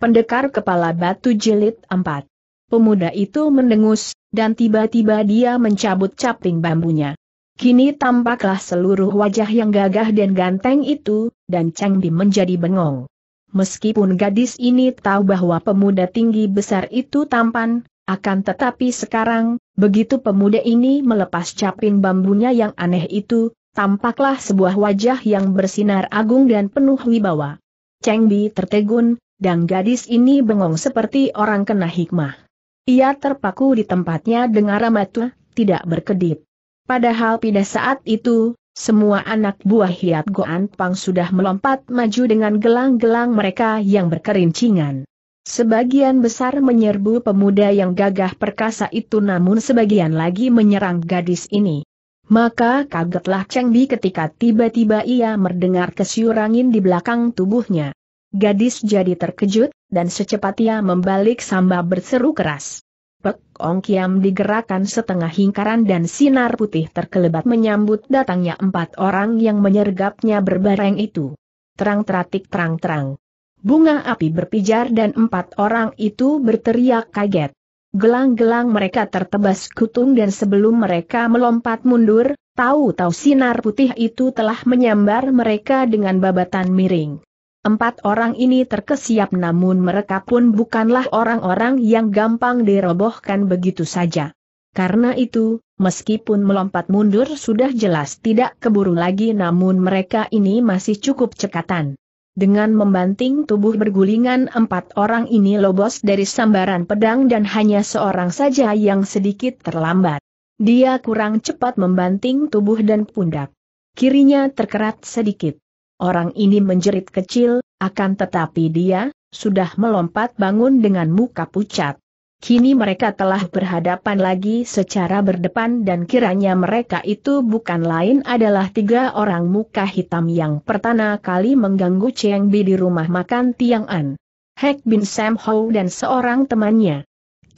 Pendekar Kepala Batu Jilid 4. Pemuda itu mendengus, dan tiba-tiba dia mencabut caping bambunya. Kini tampaklah seluruh wajah yang gagah dan ganteng itu, dan Cheng Bi menjadi bengong. Meskipun gadis ini tahu bahwa pemuda tinggi besar itu tampan, akan tetapi sekarang, begitu pemuda ini melepas caping bambunya yang aneh itu, tampaklah sebuah wajah yang bersinar agung dan penuh wibawa. Cheng Bi tertegun, dan gadis ini bengong seperti orang kena hikmah. Ia terpaku di tempatnya dengar ramatu, tidak berkedip. Padahal pada saat itu, semua anak buah Hiat Goan Pang sudah melompat maju dengan gelang-gelang mereka yang berkerincingan. Sebagian besar menyerbu pemuda yang gagah perkasa itu namun sebagian lagi menyerang gadis ini. Maka kagetlah Cheng Bi ketika tiba-tiba ia mendengar kesiurangin di belakang tubuhnya. Gadis jadi terkejut, dan secepat ia membalik samba berseru keras. Pek Ong Kiam digerakkan setengah hingkaran dan sinar putih terkelebat menyambut datangnya empat orang yang menyergapnya berbareng itu. Terang teratik terang-terang. Bunga api berpijar dan empat orang itu berteriak kaget. Gelang-gelang mereka tertebas kutung dan sebelum mereka melompat mundur, tahu-tahu sinar putih itu telah menyambar mereka dengan babatan miring. Empat orang ini terkesiap namun mereka pun bukanlah orang-orang yang gampang dirobohkan begitu saja. Karena itu, meskipun melompat mundur sudah jelas tidak keburu lagi namun mereka ini masih cukup cekatan. Dengan membanting tubuh bergulingan empat orang ini lobos dari sambaran pedang dan hanya seorang saja yang sedikit terlambat. Dia kurang cepat membanting tubuh dan pundak. Kirinya terkerat sedikit. Orang ini menjerit kecil, akan tetapi dia, sudah melompat bangun dengan muka pucat. Kini mereka telah berhadapan lagi secara berdepan dan kiranya mereka itu bukan lain adalah tiga orang muka hitam yang pertama kali mengganggu Cheng Bi di rumah makan Tiang An. Hek Bin Sam Ho dan seorang temannya.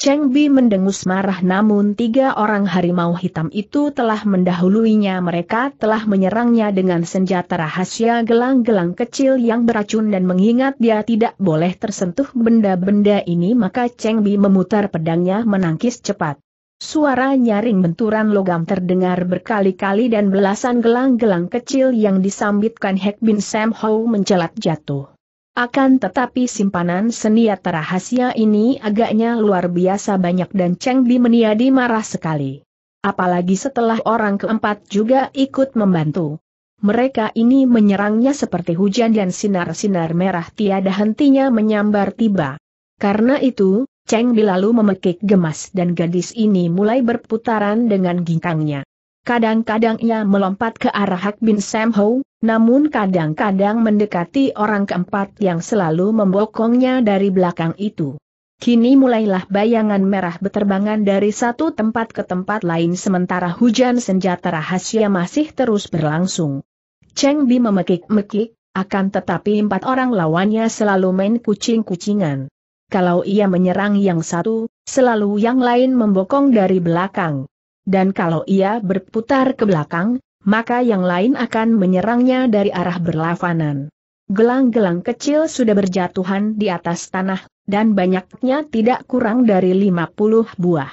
Cheng Bi mendengus marah namun tiga orang harimau hitam itu telah mendahuluinya mereka telah menyerangnya dengan senjata rahasia gelang-gelang kecil yang beracun dan mengingat dia tidak boleh tersentuh benda-benda ini maka Cheng Bi memutar pedangnya menangkis cepat. Suara nyaring benturan logam terdengar berkali-kali dan belasan gelang-gelang kecil yang disambitkan Hek Bin Sam Ho mencelat jatuh. Akan tetapi simpanan senjata rahasia ini agaknya luar biasa banyak dan Cheng Bi meniadi marah sekali. Apalagi setelah orang keempat juga ikut membantu. Mereka ini menyerangnya seperti hujan dan sinar-sinar merah tiada hentinya menyambar tiba. Karena itu, Cheng Bi lalu memekik gemas dan gadis ini mulai berputaran dengan ginkangnya. Kadang-kadang ia melompat ke arah Hak Bin Sam Ho, namun kadang-kadang mendekati orang keempat yang selalu membokongnya dari belakang itu. Kini mulailah bayangan merah beterbangan dari satu tempat ke tempat lain sementara hujan senjata rahasia masih terus berlangsung. Cheng Bi memekik-mekik, akan tetapi empat orang lawannya selalu main kucing-kucingan. Kalau ia menyerang yang satu, selalu yang lain membokong dari belakang dan kalau ia berputar ke belakang, maka yang lain akan menyerangnya dari arah berlawanan. Gelang-gelang kecil sudah berjatuhan di atas tanah, dan banyaknya tidak kurang dari 50 buah.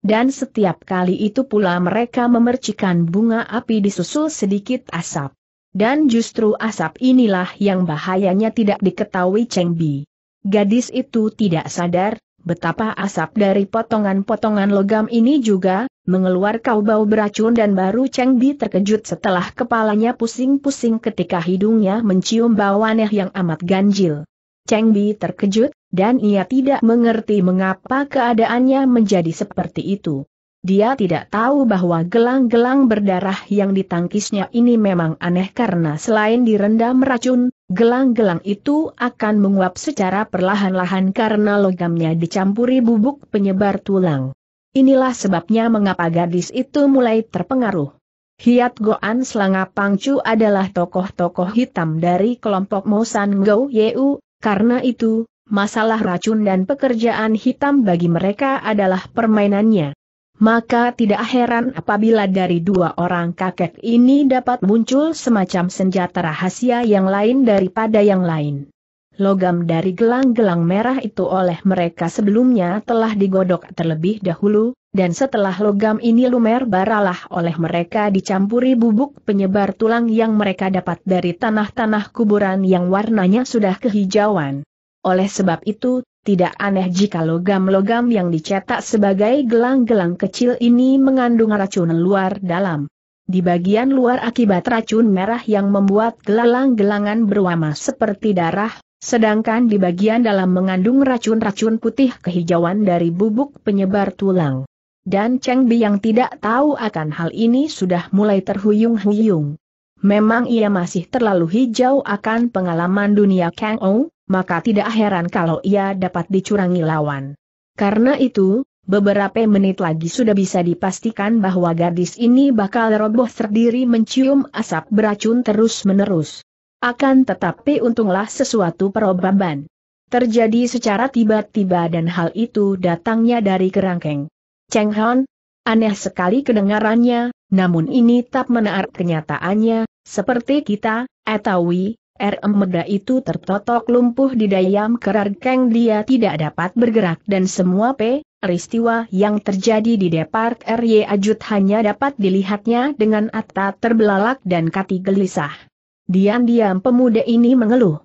Dan setiap kali itu pula mereka memercikan bunga api disusul sedikit asap. Dan justru asap inilah yang bahayanya tidak diketahui Cheng Bi. Gadis itu tidak sadar, Betapa asap dari potongan-potongan logam ini juga, mengeluarkan bau beracun dan baru Cheng Bi terkejut setelah kepalanya pusing-pusing ketika hidungnya mencium bau aneh yang amat ganjil. Cheng Bi terkejut, dan ia tidak mengerti mengapa keadaannya menjadi seperti itu. Dia tidak tahu bahwa gelang-gelang berdarah yang ditangkisnya ini memang aneh karena selain direndam racun, Gelang-gelang itu akan menguap secara perlahan-lahan karena logamnya dicampuri bubuk penyebar tulang. Inilah sebabnya mengapa gadis itu mulai terpengaruh. Hiat Goan Selanga Pangcu adalah tokoh-tokoh hitam dari kelompok Mosan Go Yeu, karena itu, masalah racun dan pekerjaan hitam bagi mereka adalah permainannya maka tidak heran apabila dari dua orang kakek ini dapat muncul semacam senjata rahasia yang lain daripada yang lain. Logam dari gelang-gelang merah itu oleh mereka sebelumnya telah digodok terlebih dahulu, dan setelah logam ini lumer baralah oleh mereka dicampuri bubuk penyebar tulang yang mereka dapat dari tanah-tanah kuburan yang warnanya sudah kehijauan. Oleh sebab itu, tidak aneh jika logam-logam yang dicetak sebagai gelang-gelang kecil ini mengandung racun luar dalam. Di bagian luar akibat racun merah yang membuat gelang-gelangan berwarna seperti darah, sedangkan di bagian dalam mengandung racun-racun putih kehijauan dari bubuk penyebar tulang. Dan Cheng Bi yang tidak tahu akan hal ini sudah mulai terhuyung-huyung. Memang ia masih terlalu hijau akan pengalaman dunia Kang Ou, maka tidak heran kalau ia dapat dicurangi lawan. Karena itu, beberapa menit lagi sudah bisa dipastikan bahwa gadis ini bakal roboh terdiri mencium asap beracun terus-menerus. Akan tetapi untunglah sesuatu perobaban. Terjadi secara tiba-tiba dan hal itu datangnya dari kerangkeng. Cheng Han, aneh sekali kedengarannya, namun ini tak menarik kenyataannya, seperti kita, Etawi, RM Meda itu tertotok lumpuh di dayam kerar dia tidak dapat bergerak dan semua P. Peristiwa yang terjadi di Depart RY Ajut hanya dapat dilihatnya dengan atta terbelalak dan kati gelisah. Diam-diam pemuda ini mengeluh.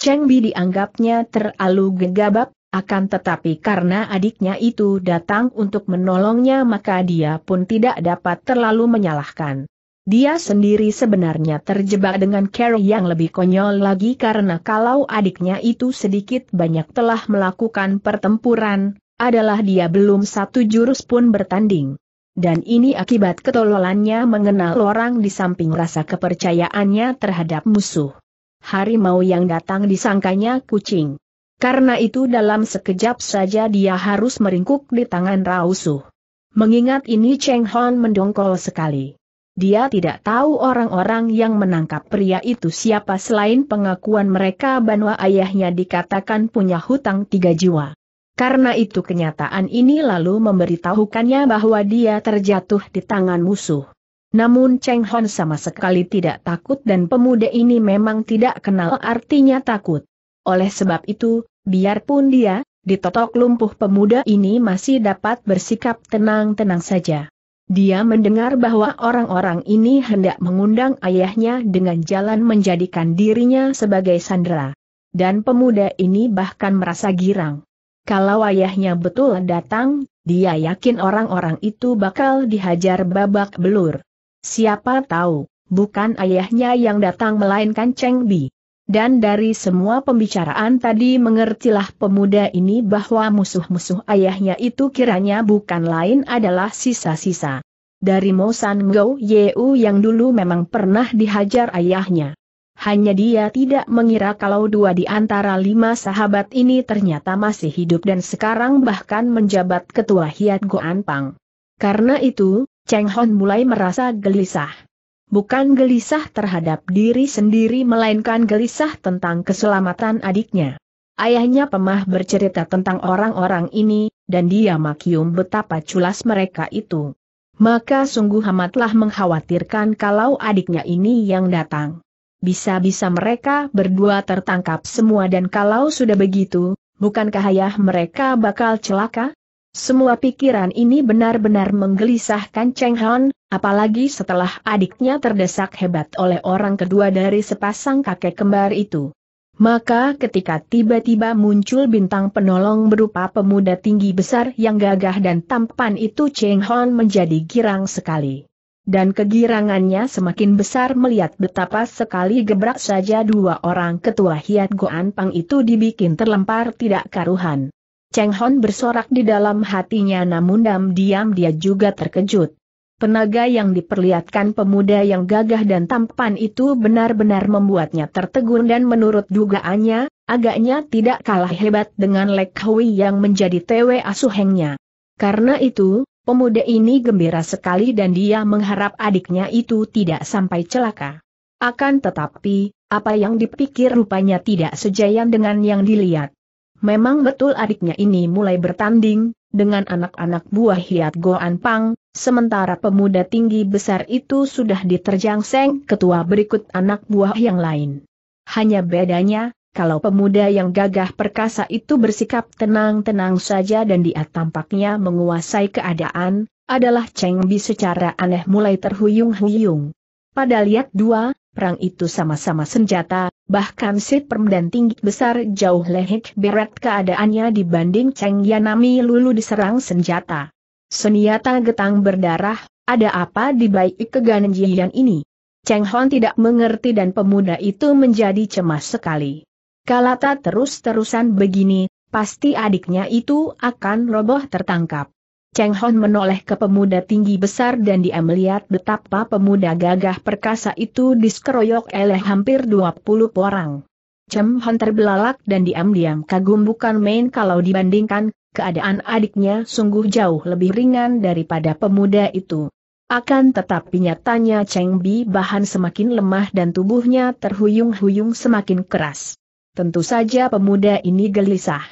Cheng Bi dianggapnya terlalu gegabah, akan tetapi karena adiknya itu datang untuk menolongnya maka dia pun tidak dapat terlalu menyalahkan. Dia sendiri sebenarnya terjebak dengan Carol yang lebih konyol lagi karena kalau adiknya itu sedikit banyak telah melakukan pertempuran, adalah dia belum satu jurus pun bertanding. Dan ini akibat ketololannya mengenal orang di samping rasa kepercayaannya terhadap musuh. Harimau yang datang disangkanya kucing. Karena itu dalam sekejap saja dia harus meringkuk di tangan Rausuh. Mengingat ini Cheng Hon mendongkol sekali. Dia tidak tahu orang-orang yang menangkap pria itu siapa selain pengakuan mereka bahwa ayahnya dikatakan punya hutang tiga jiwa. Karena itu kenyataan ini lalu memberitahukannya bahwa dia terjatuh di tangan musuh. Namun Cheng Hon sama sekali tidak takut dan pemuda ini memang tidak kenal artinya takut. Oleh sebab itu, biarpun dia, ditotok lumpuh pemuda ini masih dapat bersikap tenang-tenang saja. Dia mendengar bahwa orang-orang ini hendak mengundang ayahnya dengan jalan menjadikan dirinya sebagai sandera. Dan pemuda ini bahkan merasa girang. Kalau ayahnya betul datang, dia yakin orang-orang itu bakal dihajar babak belur. Siapa tahu, bukan ayahnya yang datang melainkan Cheng Bi. Dan dari semua pembicaraan tadi mengertilah pemuda ini bahwa musuh-musuh ayahnya itu kiranya bukan lain adalah sisa-sisa. Dari Mo San Go Yeu yang dulu memang pernah dihajar ayahnya. Hanya dia tidak mengira kalau dua di antara lima sahabat ini ternyata masih hidup dan sekarang bahkan menjabat ketua Hiat Goan Pang. Karena itu, Cheng Hon mulai merasa gelisah bukan gelisah terhadap diri sendiri melainkan gelisah tentang keselamatan adiknya. Ayahnya Pemah bercerita tentang orang-orang ini, dan dia makium betapa culas mereka itu. Maka sungguh amatlah mengkhawatirkan kalau adiknya ini yang datang. Bisa-bisa mereka berdua tertangkap semua dan kalau sudah begitu, bukankah ayah mereka bakal celaka? Semua pikiran ini benar-benar menggelisahkan Cheng Han, Apalagi setelah adiknya terdesak hebat oleh orang kedua dari sepasang kakek kembar itu. Maka ketika tiba-tiba muncul bintang penolong berupa pemuda tinggi besar yang gagah dan tampan itu Cheng Hon menjadi girang sekali. Dan kegirangannya semakin besar melihat betapa sekali gebrak saja dua orang ketua Hiat Goan Pang itu dibikin terlempar tidak karuhan. Cheng Hon bersorak di dalam hatinya namun diam-diam dia juga terkejut. Penaga yang diperlihatkan pemuda yang gagah dan tampan itu benar-benar membuatnya tertegun dan menurut dugaannya, agaknya tidak kalah hebat dengan Lek Hui yang menjadi TW asuhengnya. Karena itu, pemuda ini gembira sekali dan dia mengharap adiknya itu tidak sampai celaka. Akan tetapi, apa yang dipikir rupanya tidak sejalan dengan yang dilihat. Memang betul adiknya ini mulai bertanding, dengan anak-anak buah Hiat Goan Pang, sementara pemuda tinggi besar itu sudah diterjang Seng Ketua berikut anak buah yang lain. Hanya bedanya, kalau pemuda yang gagah perkasa itu bersikap tenang-tenang saja dan dia tampaknya menguasai keadaan, adalah Cheng Bi secara aneh mulai terhuyung-huyung. Pada lihat dua, perang itu sama-sama senjata, bahkan perm dan tinggi besar jauh lehek berat keadaannya dibanding Cheng Yanami lulu diserang senjata. Seniata getang berdarah, ada apa di balik keganjian ini? Cheng Hon tidak mengerti dan pemuda itu menjadi cemas sekali. Kalata terus-terusan begini, pasti adiknya itu akan roboh tertangkap. Cheng Hon menoleh ke pemuda tinggi besar dan dia melihat betapa pemuda gagah perkasa itu diskeroyok oleh hampir 20 orang. Cheng Hon terbelalak dan diam-diam kagum bukan main kalau dibandingkan, keadaan adiknya sungguh jauh lebih ringan daripada pemuda itu. Akan tetapi nyatanya Cheng Bi bahan semakin lemah dan tubuhnya terhuyung-huyung semakin keras. Tentu saja pemuda ini gelisah.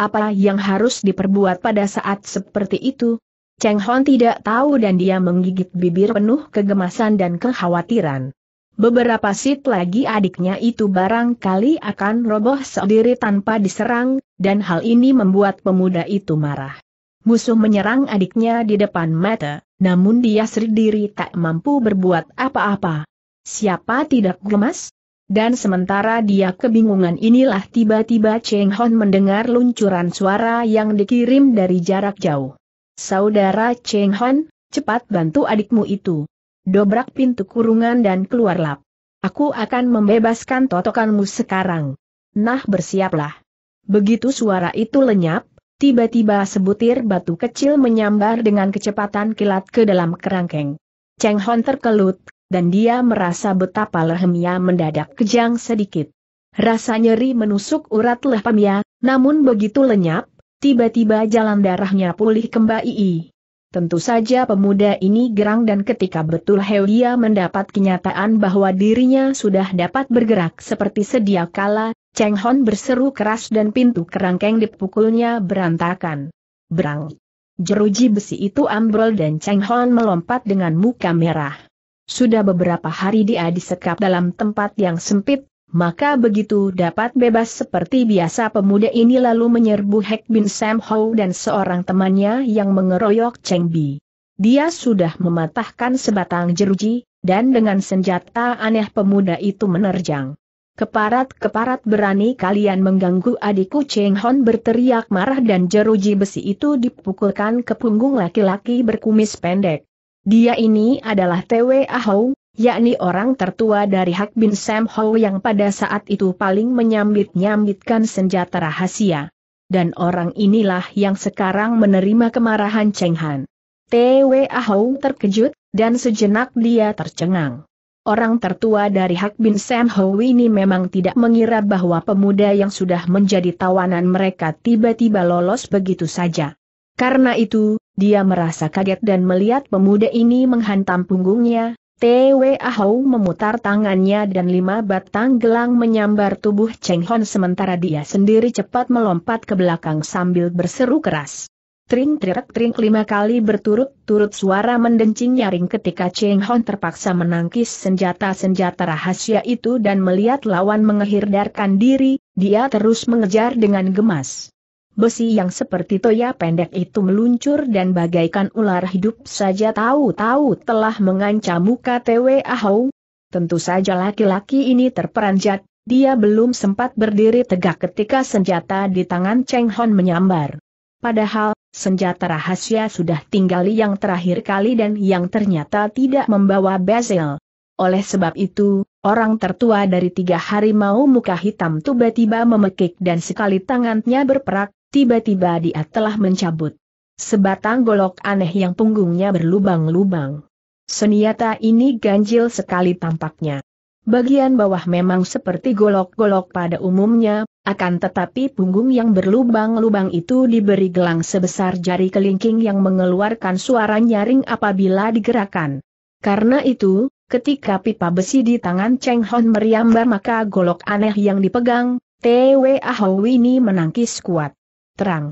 Apa yang harus diperbuat pada saat seperti itu? Cheng Hon tidak tahu dan dia menggigit bibir penuh kegemasan dan kekhawatiran. Beberapa sit lagi adiknya itu barangkali akan roboh sendiri tanpa diserang, dan hal ini membuat pemuda itu marah. Musuh menyerang adiknya di depan mata, namun dia sendiri tak mampu berbuat apa-apa. Siapa tidak gemas? Dan sementara dia kebingungan inilah tiba-tiba Cheng Hon mendengar luncuran suara yang dikirim dari jarak jauh. Saudara Cheng Hon, cepat bantu adikmu itu. Dobrak pintu kurungan dan keluarlah. Aku akan membebaskan totokanmu sekarang. Nah bersiaplah. Begitu suara itu lenyap, tiba-tiba sebutir batu kecil menyambar dengan kecepatan kilat ke dalam kerangkeng. Cheng Hon terkelut, dan dia merasa betapa lehemnya mendadak kejang sedikit. Rasa nyeri menusuk urat lehemnya, namun begitu lenyap, tiba-tiba jalan darahnya pulih kembali. Tentu saja pemuda ini gerang dan ketika betul Heulia mendapat kenyataan bahwa dirinya sudah dapat bergerak seperti sedia kala, Cheng Hon berseru keras dan pintu kerangkeng dipukulnya berantakan. Berang. Jeruji besi itu ambrol dan Cheng Hon melompat dengan muka merah sudah beberapa hari dia disekap dalam tempat yang sempit, maka begitu dapat bebas seperti biasa pemuda ini lalu menyerbu Hek Bin Sam Ho dan seorang temannya yang mengeroyok Cheng Bi. Dia sudah mematahkan sebatang jeruji, dan dengan senjata aneh pemuda itu menerjang. Keparat-keparat berani kalian mengganggu adikku Cheng Hon berteriak marah dan jeruji besi itu dipukulkan ke punggung laki-laki berkumis pendek. Dia ini adalah Twe Ahou, yakni orang tertua dari Hak Bin Sam Ho yang pada saat itu paling menyambit-nyambitkan senjata rahasia. Dan orang inilah yang sekarang menerima kemarahan Cheng Han. Twe Ahou terkejut, dan sejenak dia tercengang. Orang tertua dari Hak Bin Sam Ho ini memang tidak mengira bahwa pemuda yang sudah menjadi tawanan mereka tiba-tiba lolos begitu saja. Karena itu, dia merasa kaget dan melihat pemuda ini menghantam punggungnya, Twe Ahau memutar tangannya dan lima batang gelang menyambar tubuh Cheng Hon sementara dia sendiri cepat melompat ke belakang sambil berseru keras. Tring trik tring lima kali berturut-turut suara mendencing nyaring ketika Cheng Hon terpaksa menangkis senjata-senjata rahasia itu dan melihat lawan mengehirdarkan diri, dia terus mengejar dengan gemas besi yang seperti toya pendek itu meluncur dan bagaikan ular hidup saja tahu-tahu telah mengancam muka TW Ahau. Tentu saja laki-laki ini terperanjat, dia belum sempat berdiri tegak ketika senjata di tangan Cheng Hon menyambar. Padahal, senjata rahasia sudah tinggal yang terakhir kali dan yang ternyata tidak membawa bezel. Oleh sebab itu, orang tertua dari tiga harimau muka hitam tiba-tiba memekik dan sekali tangannya berperak, tiba-tiba dia telah mencabut sebatang golok aneh yang punggungnya berlubang-lubang. Senjata ini ganjil sekali tampaknya. Bagian bawah memang seperti golok-golok pada umumnya, akan tetapi punggung yang berlubang-lubang itu diberi gelang sebesar jari kelingking yang mengeluarkan suara nyaring apabila digerakkan. Karena itu, ketika pipa besi di tangan Cheng Hon meriambar maka golok aneh yang dipegang, T.W.A. Ahow ini menangkis kuat terang.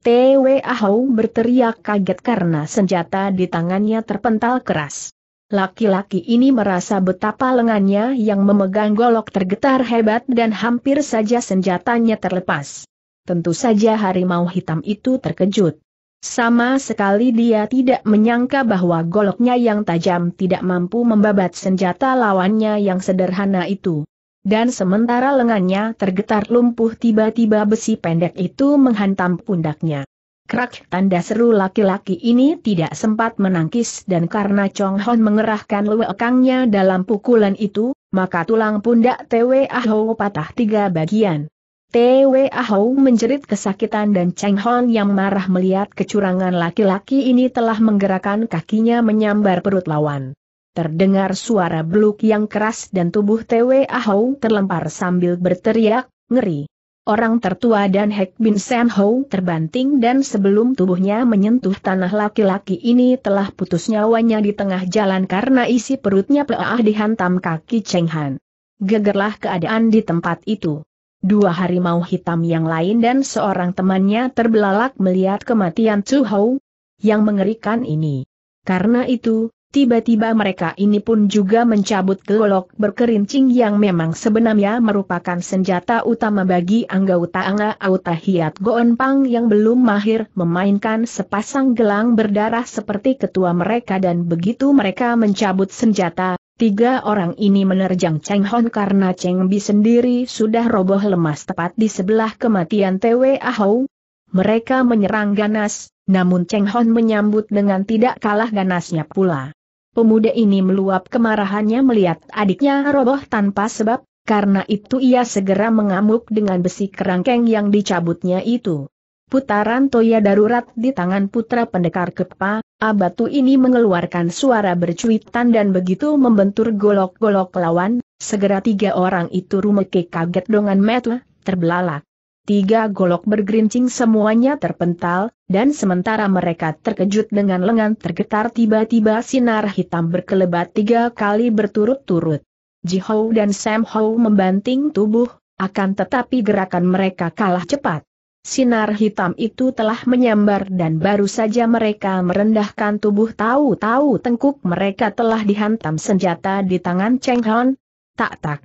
T.W.A. berteriak kaget karena senjata di tangannya terpental keras. Laki-laki ini merasa betapa lengannya yang memegang golok tergetar hebat dan hampir saja senjatanya terlepas. Tentu saja harimau hitam itu terkejut. Sama sekali dia tidak menyangka bahwa goloknya yang tajam tidak mampu membabat senjata lawannya yang sederhana itu. Dan sementara lengannya tergetar lumpuh tiba-tiba besi pendek itu menghantam pundaknya. Krak tanda seru laki-laki ini tidak sempat menangkis dan karena Chong Hon mengerahkan lewekangnya dalam pukulan itu, maka tulang pundak Tewe Aho patah tiga bagian. Tewe Aho menjerit kesakitan dan Cheng Hon yang marah melihat kecurangan laki-laki ini telah menggerakkan kakinya menyambar perut lawan. Terdengar suara beluk yang keras dan tubuh Tewe Ahou terlempar sambil berteriak, ngeri. Orang tertua dan Hek Bin Sen Ho terbanting dan sebelum tubuhnya menyentuh tanah laki-laki ini telah putus nyawanya di tengah jalan karena isi perutnya peah dihantam kaki Cheng Han. Gegerlah keadaan di tempat itu. Dua harimau hitam yang lain dan seorang temannya terbelalak melihat kematian Chu Hou. Yang mengerikan ini. Karena itu, Tiba-tiba mereka ini pun juga mencabut golok berkerincing yang memang sebenarnya merupakan senjata utama bagi anggota Anga Auta Hiat Goenpang yang belum mahir memainkan sepasang gelang berdarah seperti ketua mereka dan begitu mereka mencabut senjata, tiga orang ini menerjang Cheng Hon karena Cheng Bi sendiri sudah roboh lemas tepat di sebelah kematian Tewe Ahou. Mereka menyerang ganas, namun Cheng Hon menyambut dengan tidak kalah ganasnya pula. Pemuda ini meluap kemarahannya melihat adiknya roboh tanpa sebab, karena itu ia segera mengamuk dengan besi kerangkeng yang dicabutnya itu. Putaran toya darurat di tangan putra pendekar kepa, abatu ini mengeluarkan suara bercuitan dan begitu membentur golok-golok lawan, segera tiga orang itu rumeke kaget dengan metu, terbelalak. Tiga golok bergerincing semuanya terpental, dan sementara mereka terkejut dengan lengan tergetar tiba-tiba sinar hitam berkelebat tiga kali berturut-turut. Ji Jihou dan Sam Hou membanting tubuh, akan tetapi gerakan mereka kalah cepat. Sinar hitam itu telah menyambar dan baru saja mereka merendahkan tubuh tahu-tahu tengkuk mereka telah dihantam senjata di tangan Cheng Han. Tak tak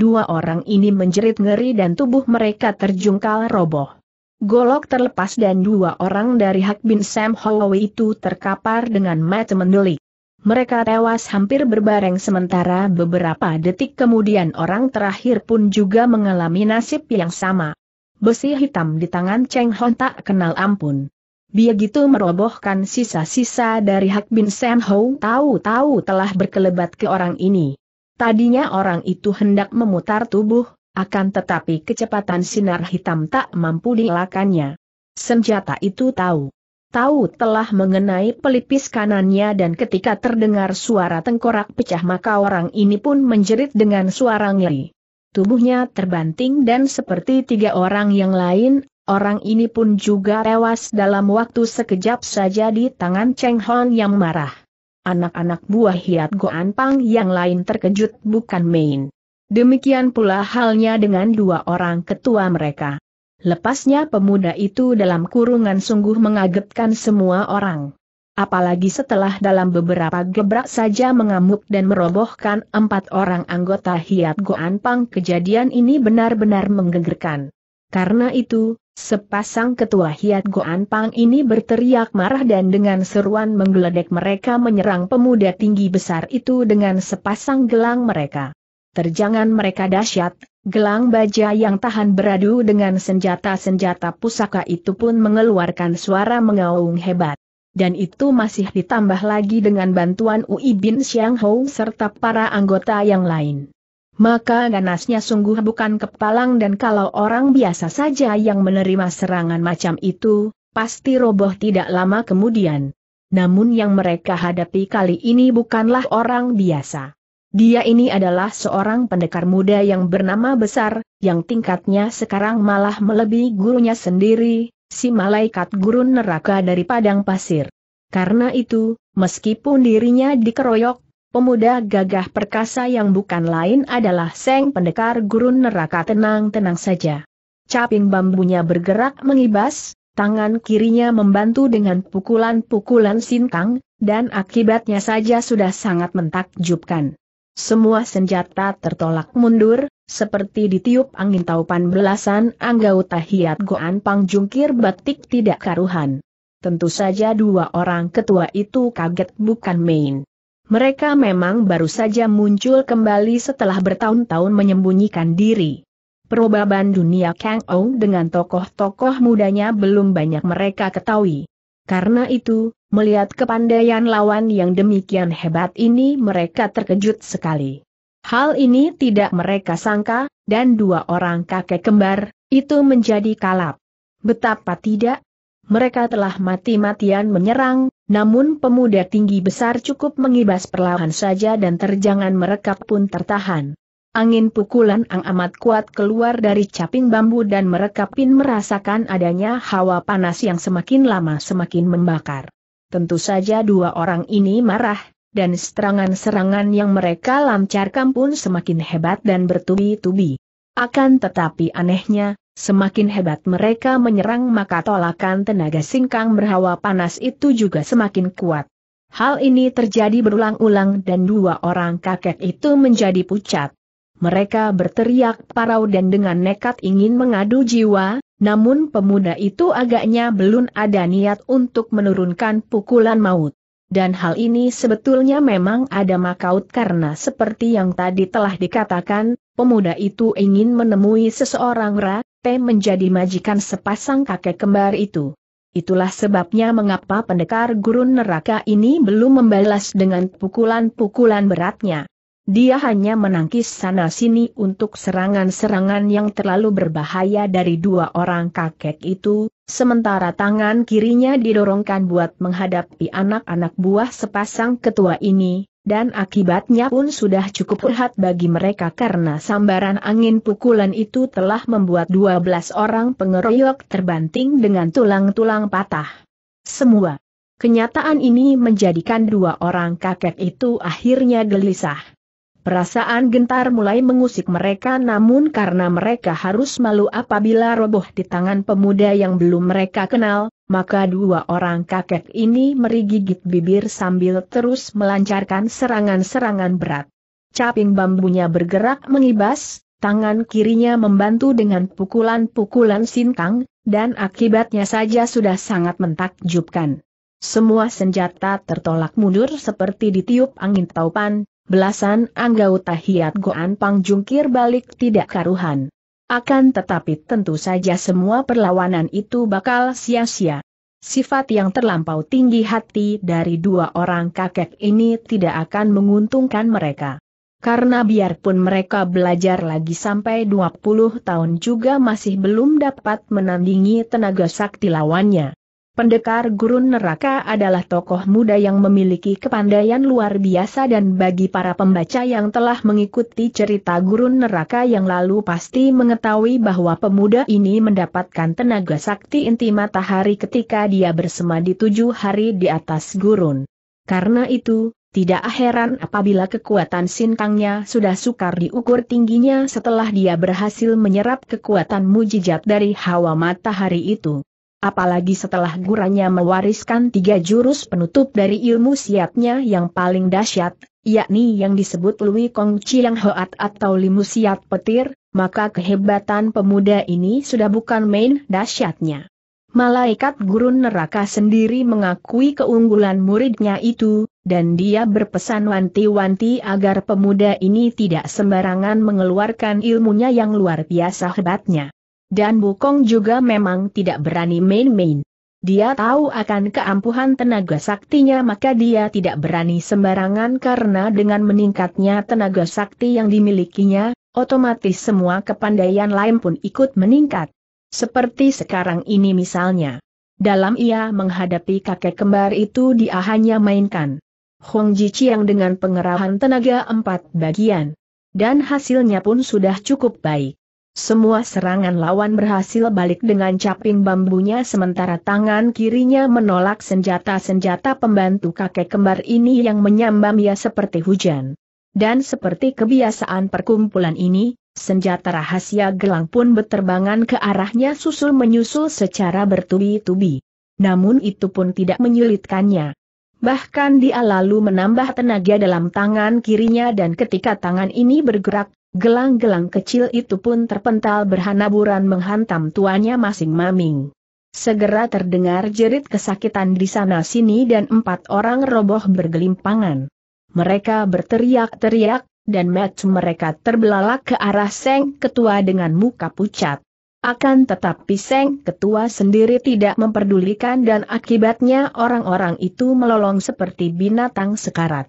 dua orang ini menjerit ngeri dan tubuh mereka terjungkal roboh. Golok terlepas dan dua orang dari Hak Bin Sam Holloway itu terkapar dengan mata menduli. Mereka tewas hampir berbareng sementara beberapa detik kemudian orang terakhir pun juga mengalami nasib yang sama. Besi hitam di tangan Cheng Hon tak kenal ampun. gitu merobohkan sisa-sisa dari Hak Bin Sam Ho tahu-tahu telah berkelebat ke orang ini. Tadinya orang itu hendak memutar tubuh, akan tetapi kecepatan sinar hitam tak mampu dielakannya. Senjata itu tahu. Tahu telah mengenai pelipis kanannya dan ketika terdengar suara tengkorak pecah maka orang ini pun menjerit dengan suara ngeri. Tubuhnya terbanting dan seperti tiga orang yang lain, orang ini pun juga tewas dalam waktu sekejap saja di tangan Cheng Hon yang marah. Anak-anak buah Hiat Goan Pang yang lain terkejut bukan main. Demikian pula halnya dengan dua orang ketua mereka. Lepasnya pemuda itu dalam kurungan sungguh mengagetkan semua orang. Apalagi setelah dalam beberapa gebrak saja mengamuk dan merobohkan empat orang anggota Hiat Goan Pang kejadian ini benar-benar menggegerkan. Karena itu, sepasang ketua Hiat Goan Pang ini berteriak marah dan dengan seruan menggeledek mereka menyerang pemuda tinggi besar itu dengan sepasang gelang mereka. Terjangan mereka dahsyat, gelang baja yang tahan beradu dengan senjata-senjata pusaka itu pun mengeluarkan suara mengaung hebat. Dan itu masih ditambah lagi dengan bantuan Ui Bin Xiang Hou serta para anggota yang lain. Maka ganasnya sungguh bukan kepalang dan kalau orang biasa saja yang menerima serangan macam itu, pasti roboh tidak lama kemudian. Namun yang mereka hadapi kali ini bukanlah orang biasa. Dia ini adalah seorang pendekar muda yang bernama Besar, yang tingkatnya sekarang malah melebihi gurunya sendiri, si malaikat gurun neraka dari padang pasir. Karena itu, meskipun dirinya dikeroyok, Pemuda gagah perkasa yang bukan lain adalah Seng Pendekar Gurun Neraka tenang-tenang saja. Caping bambunya bergerak mengibas, tangan kirinya membantu dengan pukulan-pukulan sintang, dan akibatnya saja sudah sangat mentakjubkan. Semua senjata tertolak mundur, seperti ditiup angin taupan belasan anggota hiat Goan pangjungkir Batik tidak karuhan. Tentu saja dua orang ketua itu kaget bukan main. Mereka memang baru saja muncul kembali setelah bertahun-tahun menyembunyikan diri. Perubahan dunia Kang Ou dengan tokoh-tokoh mudanya belum banyak mereka ketahui. Karena itu, melihat kepandaian lawan yang demikian hebat ini mereka terkejut sekali. Hal ini tidak mereka sangka, dan dua orang kakek kembar, itu menjadi kalap. Betapa tidak? Mereka telah mati-matian menyerang, namun pemuda tinggi besar cukup mengibas perlahan saja dan terjangan merekap pun tertahan. Angin pukulan ang amat kuat keluar dari caping bambu dan merekapin merasakan adanya hawa panas yang semakin lama semakin membakar. Tentu saja dua orang ini marah, dan serangan-serangan yang mereka lancarkan pun semakin hebat dan bertubi-tubi. Akan tetapi anehnya, semakin hebat mereka menyerang maka tolakan tenaga singkang berhawa panas itu juga semakin kuat. Hal ini terjadi berulang-ulang dan dua orang kakek itu menjadi pucat. Mereka berteriak parau dan dengan nekat ingin mengadu jiwa, namun pemuda itu agaknya belum ada niat untuk menurunkan pukulan maut. Dan hal ini sebetulnya memang ada makaut karena seperti yang tadi telah dikatakan, pemuda itu ingin menemui seseorang Ra, P menjadi majikan sepasang kakek kembar itu. Itulah sebabnya mengapa pendekar gurun neraka ini belum membalas dengan pukulan-pukulan beratnya. Dia hanya menangkis sana-sini untuk serangan-serangan yang terlalu berbahaya dari dua orang kakek itu, sementara tangan kirinya didorongkan buat menghadapi anak-anak buah sepasang ketua ini, dan akibatnya pun sudah cukup urhat bagi mereka karena sambaran angin pukulan itu telah membuat dua belas orang pengeroyok terbanting dengan tulang-tulang patah. Semua. Kenyataan ini menjadikan dua orang kakek itu akhirnya gelisah. Perasaan gentar mulai mengusik mereka namun karena mereka harus malu apabila roboh di tangan pemuda yang belum mereka kenal, maka dua orang kakek ini merigigit bibir sambil terus melancarkan serangan-serangan berat. Caping bambunya bergerak mengibas, tangan kirinya membantu dengan pukulan-pukulan sintang, dan akibatnya saja sudah sangat mentakjubkan. Semua senjata tertolak mundur seperti ditiup angin taupan, belasan anggota Hiat Goan Pang jungkir balik tidak karuhan. Akan tetapi tentu saja semua perlawanan itu bakal sia-sia. Sifat yang terlampau tinggi hati dari dua orang kakek ini tidak akan menguntungkan mereka. Karena biarpun mereka belajar lagi sampai 20 tahun juga masih belum dapat menandingi tenaga sakti lawannya. Pendekar Gurun Neraka adalah tokoh muda yang memiliki kepandaian luar biasa dan bagi para pembaca yang telah mengikuti cerita Gurun Neraka yang lalu pasti mengetahui bahwa pemuda ini mendapatkan tenaga sakti inti matahari ketika dia bersemadi tujuh hari di atas gurun. Karena itu, tidak heran apabila kekuatan sintangnya sudah sukar diukur tingginya setelah dia berhasil menyerap kekuatan mujizat dari hawa matahari itu apalagi setelah gurunya mewariskan tiga jurus penutup dari ilmu siatnya yang paling dahsyat, yakni yang disebut Lui Kong Chiang Hoat atau Limu Siat Petir, maka kehebatan pemuda ini sudah bukan main dahsyatnya. Malaikat gurun neraka sendiri mengakui keunggulan muridnya itu, dan dia berpesan wanti-wanti agar pemuda ini tidak sembarangan mengeluarkan ilmunya yang luar biasa hebatnya. Dan Bukong juga memang tidak berani main-main. Dia tahu akan keampuhan tenaga saktinya maka dia tidak berani sembarangan karena dengan meningkatnya tenaga sakti yang dimilikinya, otomatis semua kepandaian lain pun ikut meningkat. Seperti sekarang ini misalnya. Dalam ia menghadapi kakek kembar itu dia hanya mainkan Hong Ji yang dengan pengerahan tenaga empat bagian. Dan hasilnya pun sudah cukup baik. Semua serangan lawan berhasil balik dengan caping bambunya sementara tangan kirinya menolak senjata-senjata pembantu kakek kembar ini yang menyambam ia seperti hujan. Dan seperti kebiasaan perkumpulan ini, senjata rahasia gelang pun berterbangan ke arahnya susul menyusul secara bertubi-tubi. Namun itu pun tidak menyulitkannya. Bahkan dia lalu menambah tenaga dalam tangan kirinya dan ketika tangan ini bergerak, Gelang-gelang kecil itu pun terpental berhanaburan menghantam tuannya masing masing Segera terdengar jerit kesakitan di sana-sini dan empat orang roboh bergelimpangan. Mereka berteriak-teriak, dan match mereka terbelalak ke arah Seng Ketua dengan muka pucat. Akan tetapi Seng Ketua sendiri tidak memperdulikan dan akibatnya orang-orang itu melolong seperti binatang sekarat.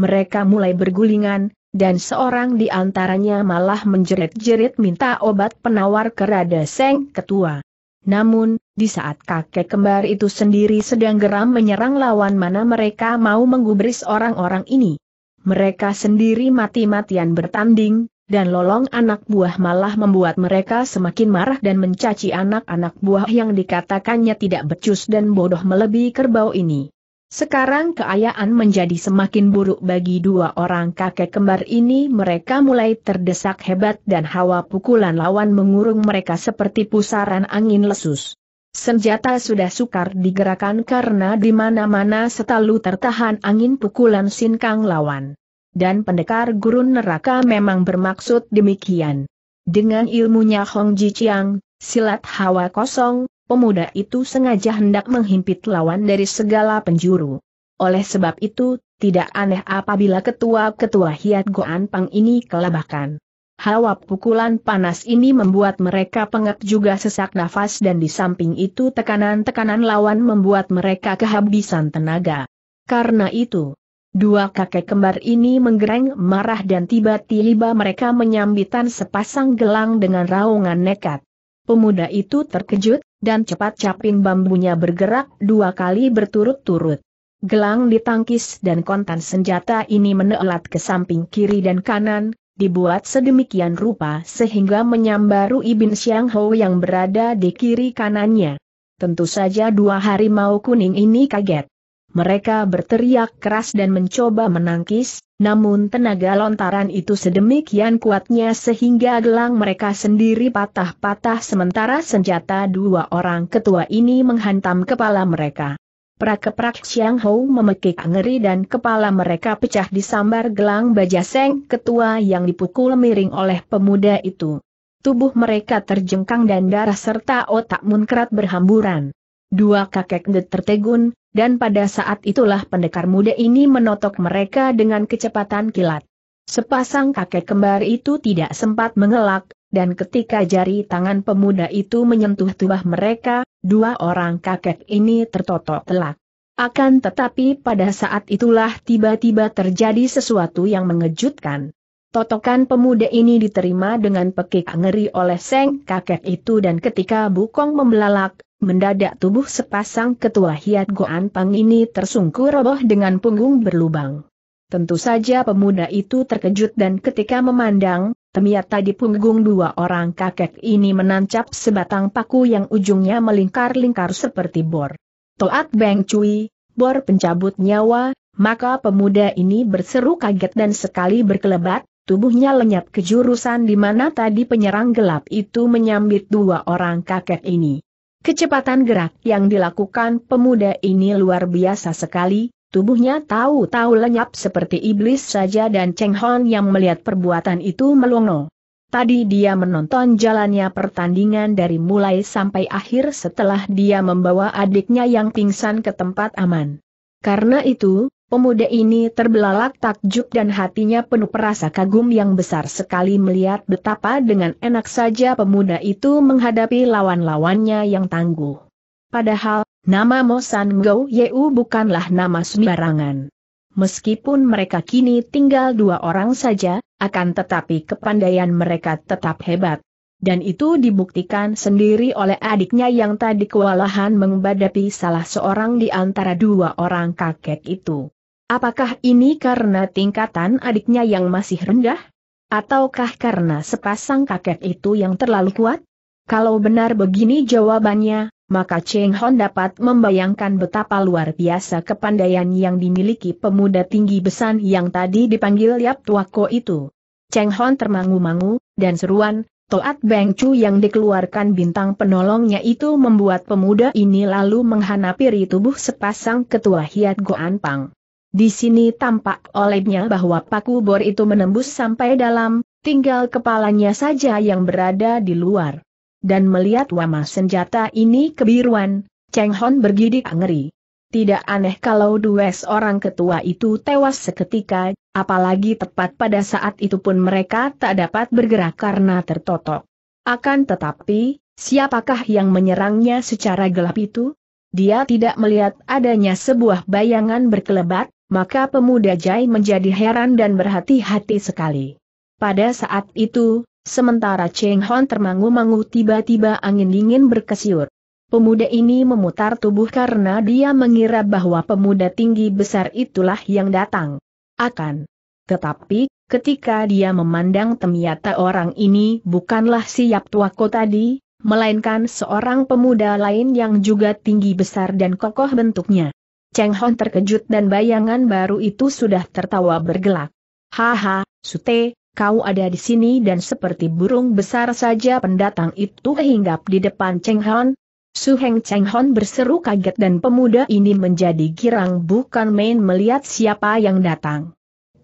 Mereka mulai bergulingan, dan seorang di antaranya malah menjerit-jerit minta obat penawar ke Rada Seng Ketua. Namun, di saat kakek kembar itu sendiri sedang geram menyerang lawan mana mereka mau menggubris orang-orang ini. Mereka sendiri mati-matian bertanding, dan lolong anak buah malah membuat mereka semakin marah dan mencaci anak-anak buah yang dikatakannya tidak becus dan bodoh melebihi kerbau ini. Sekarang keayaan menjadi semakin buruk bagi dua orang kakek kembar ini mereka mulai terdesak hebat dan hawa pukulan lawan mengurung mereka seperti pusaran angin lesus. Senjata sudah sukar digerakkan karena di mana-mana selalu tertahan angin pukulan sinkang lawan. Dan pendekar gurun neraka memang bermaksud demikian. Dengan ilmunya Hong Ji Chiang, silat hawa kosong, pemuda itu sengaja hendak menghimpit lawan dari segala penjuru. Oleh sebab itu, tidak aneh apabila ketua-ketua Hiat Goan Pang ini kelabakan. Hawa pukulan panas ini membuat mereka pengap juga sesak nafas dan di samping itu tekanan-tekanan lawan membuat mereka kehabisan tenaga. Karena itu, dua kakek kembar ini menggereng marah dan tiba-tiba mereka menyambitan sepasang gelang dengan raungan nekat. Pemuda itu terkejut, dan cepat caping bambunya bergerak dua kali berturut-turut. Gelang ditangkis dan kontan senjata ini menelat ke samping kiri dan kanan, dibuat sedemikian rupa sehingga menyambaru Ibin Xiang Hou yang berada di kiri kanannya. Tentu saja dua harimau kuning ini kaget. Mereka berteriak keras dan mencoba menangkis, namun tenaga lontaran itu sedemikian kuatnya sehingga gelang mereka sendiri patah-patah sementara senjata dua orang ketua ini menghantam kepala mereka. Prakeprak Xiang Hou memekik ngeri dan kepala mereka pecah disambar gelang baja Seng ketua yang dipukul miring oleh pemuda itu. Tubuh mereka terjengkang dan darah serta otak munkrat berhamburan. Dua kakek de tertegun, dan pada saat itulah pendekar muda ini menotok mereka dengan kecepatan kilat. Sepasang kakek kembar itu tidak sempat mengelak, dan ketika jari tangan pemuda itu menyentuh tubuh mereka, dua orang kakek ini tertotok telak. Akan tetapi pada saat itulah tiba-tiba terjadi sesuatu yang mengejutkan. Totokan pemuda ini diterima dengan pekik ngeri oleh seng kakek itu dan ketika bukong membelalak, Mendadak tubuh sepasang ketua Hiat Goan Pang ini tersungkur roboh dengan punggung berlubang. Tentu saja pemuda itu terkejut dan ketika memandang, temiata di punggung dua orang kakek ini menancap sebatang paku yang ujungnya melingkar-lingkar seperti bor. Toat Beng Cui, bor pencabut nyawa, maka pemuda ini berseru kaget dan sekali berkelebat, tubuhnya lenyap ke jurusan di mana tadi penyerang gelap itu menyambit dua orang kakek ini. Kecepatan gerak yang dilakukan pemuda ini luar biasa sekali, tubuhnya tahu-tahu lenyap seperti iblis saja dan Cheng Hon yang melihat perbuatan itu melongo. Tadi dia menonton jalannya pertandingan dari mulai sampai akhir setelah dia membawa adiknya yang pingsan ke tempat aman. Karena itu, Pemuda ini terbelalak takjub dan hatinya penuh perasa kagum yang besar sekali melihat betapa dengan enak saja pemuda itu menghadapi lawan-lawannya yang tangguh. Padahal, nama Mo San Go Yeu bukanlah nama sembarangan. Meskipun mereka kini tinggal dua orang saja, akan tetapi kepandaian mereka tetap hebat. Dan itu dibuktikan sendiri oleh adiknya yang tadi kewalahan menghadapi salah seorang di antara dua orang kakek itu. Apakah ini karena tingkatan adiknya yang masih rendah? Ataukah karena sepasang kakek itu yang terlalu kuat? Kalau benar begini jawabannya, maka Cheng Hon dapat membayangkan betapa luar biasa kepandaian yang dimiliki pemuda tinggi besan yang tadi dipanggil Yap Tuako itu. Cheng Hon termangu-mangu, dan seruan, Toat Beng Chu yang dikeluarkan bintang penolongnya itu membuat pemuda ini lalu menghanapiri tubuh sepasang ketua Hiat Goan Pang. Di sini tampak olehnya bahwa paku bor itu menembus sampai dalam, tinggal kepalanya saja yang berada di luar. Dan melihat wama senjata ini kebiruan, Cheng Hon bergidik ngeri. Tidak aneh kalau dua orang ketua itu tewas seketika, apalagi tepat pada saat itu pun mereka tak dapat bergerak karena tertotok. Akan tetapi, siapakah yang menyerangnya secara gelap itu? Dia tidak melihat adanya sebuah bayangan berkelebat, maka pemuda Jai menjadi heran dan berhati-hati sekali. Pada saat itu, sementara Cheng Hon termangu-mangu tiba-tiba angin dingin berkesiur. Pemuda ini memutar tubuh karena dia mengira bahwa pemuda tinggi besar itulah yang datang. Akan. Tetapi, ketika dia memandang temiata orang ini bukanlah siap Yap Tuako tadi, melainkan seorang pemuda lain yang juga tinggi besar dan kokoh bentuknya. Cheng Hon terkejut dan bayangan baru itu sudah tertawa bergelak. Haha, Sute, kau ada di sini dan seperti burung besar saja pendatang itu hinggap di depan Cheng Hon. Su Heng Cheng Hon berseru kaget dan pemuda ini menjadi girang bukan main melihat siapa yang datang.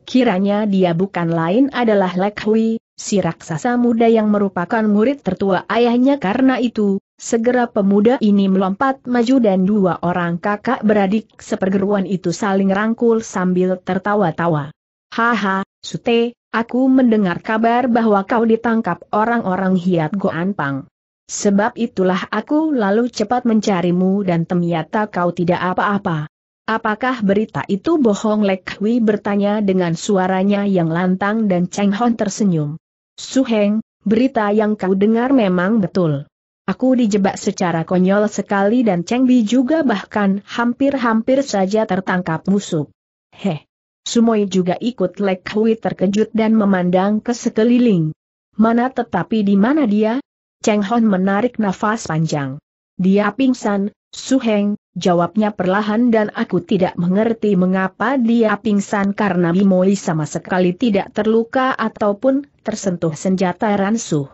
Kiranya dia bukan lain adalah Lek Hui, si raksasa muda yang merupakan murid tertua ayahnya karena itu, Segera pemuda ini melompat maju dan dua orang kakak beradik seperguruan itu saling rangkul sambil tertawa-tawa. Haha, Sute, aku mendengar kabar bahwa kau ditangkap orang-orang hiat Pang. Sebab itulah aku lalu cepat mencarimu dan ternyata kau tidak apa-apa. Apakah berita itu bohong Lek Hui bertanya dengan suaranya yang lantang dan Cheng Hon tersenyum. Suheng, berita yang kau dengar memang betul. Aku dijebak secara konyol sekali dan Cheng Bi juga bahkan hampir-hampir saja tertangkap musuh. Heh. Sumoi juga ikut Lek Hui terkejut dan memandang ke sekeliling. Mana tetapi di mana dia? Cheng Hon menarik nafas panjang. Dia pingsan, Su Heng, jawabnya perlahan dan aku tidak mengerti mengapa dia pingsan karena Bimoi sama sekali tidak terluka ataupun tersentuh senjata ransuh.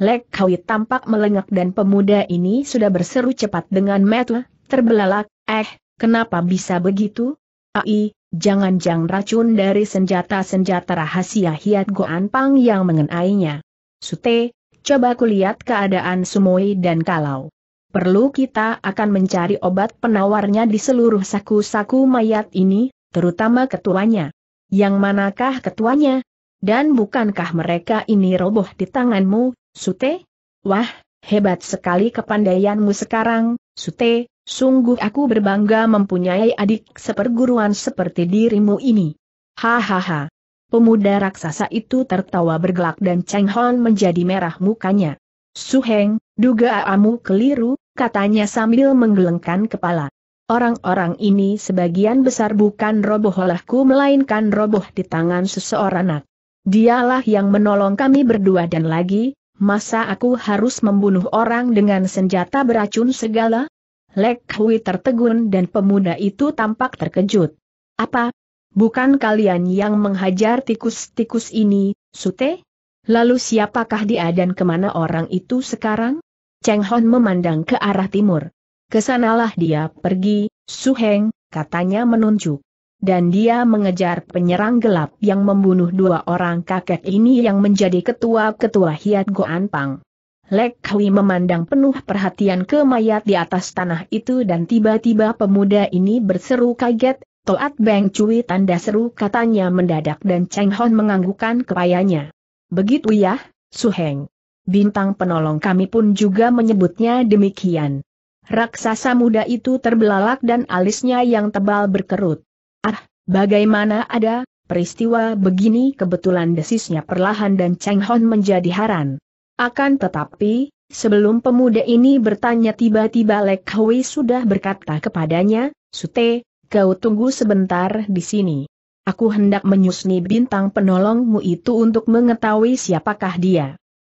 Lek Kawi tampak melengak dan pemuda ini sudah berseru cepat dengan metu, terbelalak, eh, kenapa bisa begitu? Ai, jangan-jangan racun dari senjata-senjata rahasia Hiat Goan Pang yang mengenainya. Sute, coba kulihat keadaan Sumoi dan kalau perlu kita akan mencari obat penawarnya di seluruh saku-saku mayat ini, terutama ketuanya. Yang manakah ketuanya? Dan bukankah mereka ini roboh di tanganmu? Sute? Wah, hebat sekali kepandaianmu sekarang, Sute, sungguh aku berbangga mempunyai adik seperguruan seperti dirimu ini. Hahaha. Pemuda raksasa itu tertawa bergelak dan Cheng Hon menjadi merah mukanya. Suheng, amu keliru, katanya sambil menggelengkan kepala. Orang-orang ini sebagian besar bukan roboh olehku melainkan roboh di tangan seseorang. Dialah yang menolong kami berdua dan lagi, Masa aku harus membunuh orang dengan senjata beracun segala? Lek Hui tertegun dan pemuda itu tampak terkejut. Apa? Bukan kalian yang menghajar tikus-tikus ini, Sute? Lalu siapakah dia dan kemana orang itu sekarang? Cheng Hon memandang ke arah timur. Kesanalah dia pergi, Su Heng, katanya menunjuk dan dia mengejar penyerang gelap yang membunuh dua orang kakek ini yang menjadi ketua-ketua Hiat Goan Pang. Lek Hui memandang penuh perhatian ke mayat di atas tanah itu dan tiba-tiba pemuda ini berseru kaget, Toat Beng Cui tanda seru katanya mendadak dan Cheng Hon menganggukkan kepayanya. Begitu ya, Su Heng. Bintang penolong kami pun juga menyebutnya demikian. Raksasa muda itu terbelalak dan alisnya yang tebal berkerut. Bagaimana ada, peristiwa begini kebetulan desisnya perlahan dan Cheng Hon menjadi haran. Akan tetapi, sebelum pemuda ini bertanya tiba-tiba Lek Hui sudah berkata kepadanya, Sute, kau tunggu sebentar di sini. Aku hendak menyusni bintang penolongmu itu untuk mengetahui siapakah dia.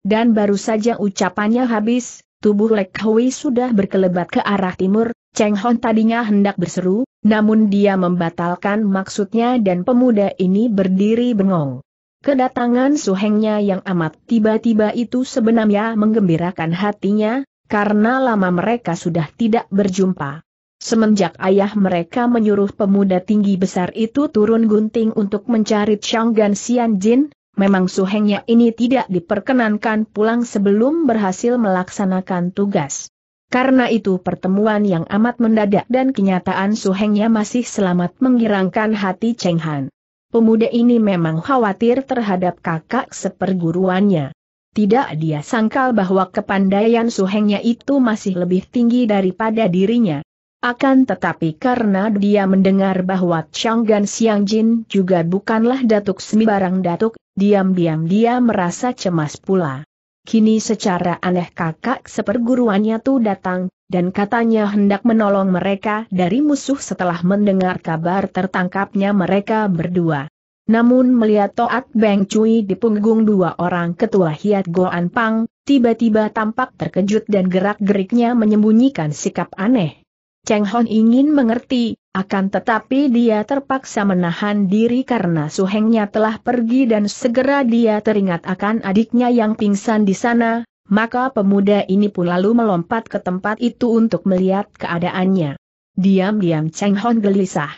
Dan baru saja ucapannya habis, Tubuh Lek Hui sudah berkelebat ke arah timur, Cheng Hon tadinya hendak berseru, namun dia membatalkan maksudnya dan pemuda ini berdiri bengong. Kedatangan suhengnya yang amat tiba-tiba itu sebenarnya menggembirakan hatinya, karena lama mereka sudah tidak berjumpa. Semenjak ayah mereka menyuruh pemuda tinggi besar itu turun gunting untuk mencari Changgan Xianjin, memang suhengnya ini tidak diperkenankan pulang sebelum berhasil melaksanakan tugas. Karena itu pertemuan yang amat mendadak dan kenyataan suhengnya masih selamat menggirangkan hati Cheng Han. Pemuda ini memang khawatir terhadap kakak seperguruannya. Tidak dia sangkal bahwa kepandaian suhengnya itu masih lebih tinggi daripada dirinya. Akan tetapi karena dia mendengar bahwa Chang Gan Siang Jin juga bukanlah datuk sembarang datuk, diam-diam dia merasa cemas pula. Kini secara aneh kakak seperguruannya tuh datang, dan katanya hendak menolong mereka dari musuh setelah mendengar kabar tertangkapnya mereka berdua. Namun melihat Toat Beng Cui di punggung dua orang ketua Hiat Goan Pang, tiba-tiba tampak terkejut dan gerak-geriknya menyembunyikan sikap aneh. Cheng Hon ingin mengerti, akan tetapi dia terpaksa menahan diri karena suhengnya telah pergi dan segera dia teringat akan adiknya yang pingsan di sana, maka pemuda ini pun lalu melompat ke tempat itu untuk melihat keadaannya. Diam-diam Cheng Hon gelisah.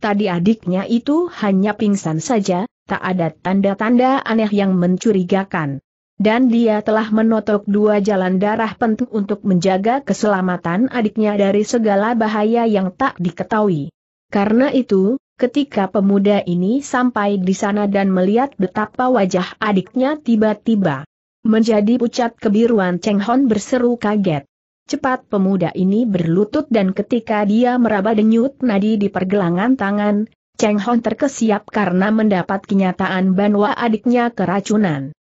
Tadi adiknya itu hanya pingsan saja, tak ada tanda-tanda aneh yang mencurigakan dan dia telah menotok dua jalan darah penting untuk menjaga keselamatan adiknya dari segala bahaya yang tak diketahui. Karena itu, ketika pemuda ini sampai di sana dan melihat betapa wajah adiknya tiba-tiba menjadi pucat kebiruan Cheng Hon berseru kaget. Cepat pemuda ini berlutut dan ketika dia meraba denyut nadi di pergelangan tangan, Cheng Hon terkesiap karena mendapat kenyataan bahwa adiknya keracunan.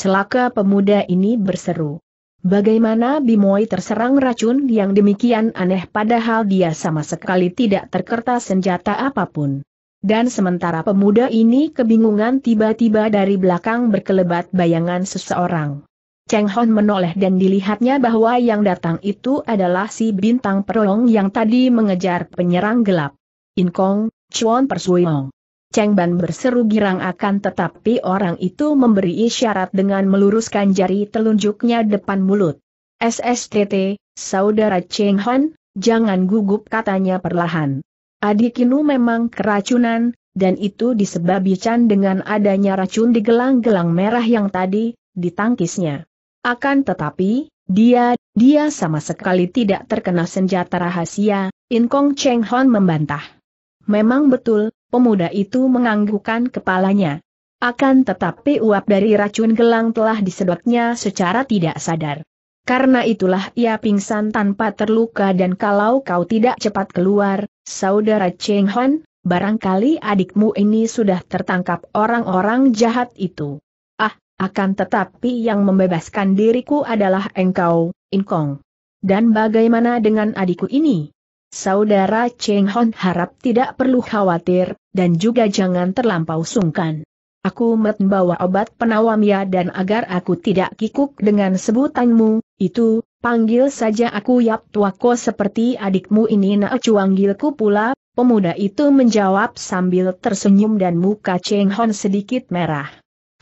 Celaka pemuda ini berseru. Bagaimana Bimoy terserang racun yang demikian aneh padahal dia sama sekali tidak terkerta senjata apapun. Dan sementara pemuda ini kebingungan tiba-tiba dari belakang berkelebat bayangan seseorang. Cheng Hon menoleh dan dilihatnya bahwa yang datang itu adalah si bintang perong yang tadi mengejar penyerang gelap. Inkong, Chuan Persuiong. Cheng Ban berseru girang akan tetapi orang itu memberi isyarat dengan meluruskan jari telunjuknya depan mulut. SSTT, saudara Cheng Han, jangan gugup katanya perlahan. Adikinu memang keracunan, dan itu disebabkan dengan adanya racun di gelang-gelang merah yang tadi, ditangkisnya. Akan tetapi, dia, dia sama sekali tidak terkena senjata rahasia, Inkong Cheng Han membantah. Memang betul, pemuda itu menganggukkan kepalanya. Akan tetapi uap dari racun gelang telah disedotnya secara tidak sadar. Karena itulah ia pingsan tanpa terluka dan kalau kau tidak cepat keluar, saudara Cheng Hon, barangkali adikmu ini sudah tertangkap orang-orang jahat itu. Ah, akan tetapi yang membebaskan diriku adalah engkau, Inkong. Dan bagaimana dengan adikku ini? Saudara Cheng Hon harap tidak perlu khawatir, dan juga jangan terlampau sungkan. Aku membawa obat penawam ya dan agar aku tidak kikuk dengan sebutanmu, itu, panggil saja aku Yap Tuako seperti adikmu ini nak cuanggilku pula, pemuda itu menjawab sambil tersenyum dan muka Cheng Hon sedikit merah.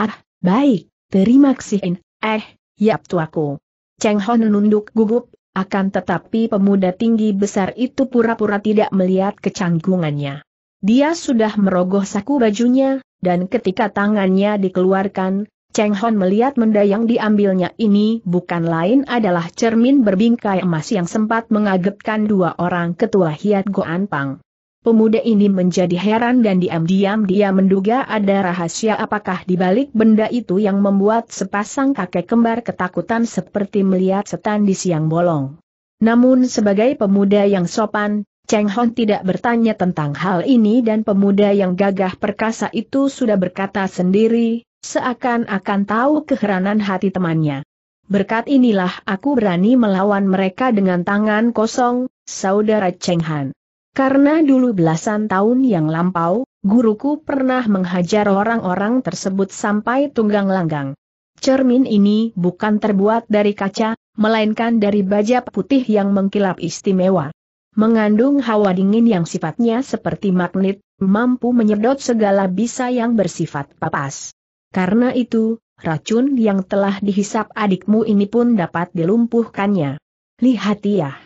Ah, baik, terima kasih. Eh, Yap Tuako. Cheng Hon menunduk gugup, akan tetapi pemuda tinggi besar itu pura-pura tidak melihat kecanggungannya. Dia sudah merogoh saku bajunya, dan ketika tangannya dikeluarkan, Cheng Hon melihat mendayang diambilnya ini bukan lain adalah cermin berbingkai emas yang sempat mengagetkan dua orang ketua Hiat Goan Pang. Pemuda ini menjadi heran dan diam-diam dia menduga ada rahasia apakah di balik benda itu yang membuat sepasang kakek kembar ketakutan seperti melihat setan di siang bolong. Namun sebagai pemuda yang sopan, Cheng Hon tidak bertanya tentang hal ini dan pemuda yang gagah perkasa itu sudah berkata sendiri, seakan-akan tahu keheranan hati temannya. Berkat inilah aku berani melawan mereka dengan tangan kosong, saudara Cheng Han. Karena dulu belasan tahun yang lampau, guruku pernah menghajar orang-orang tersebut sampai tunggang langgang. Cermin ini bukan terbuat dari kaca, melainkan dari baja putih yang mengkilap istimewa. Mengandung hawa dingin yang sifatnya seperti magnet, mampu menyedot segala bisa yang bersifat papas. Karena itu, racun yang telah dihisap adikmu ini pun dapat dilumpuhkannya. Lihat ya.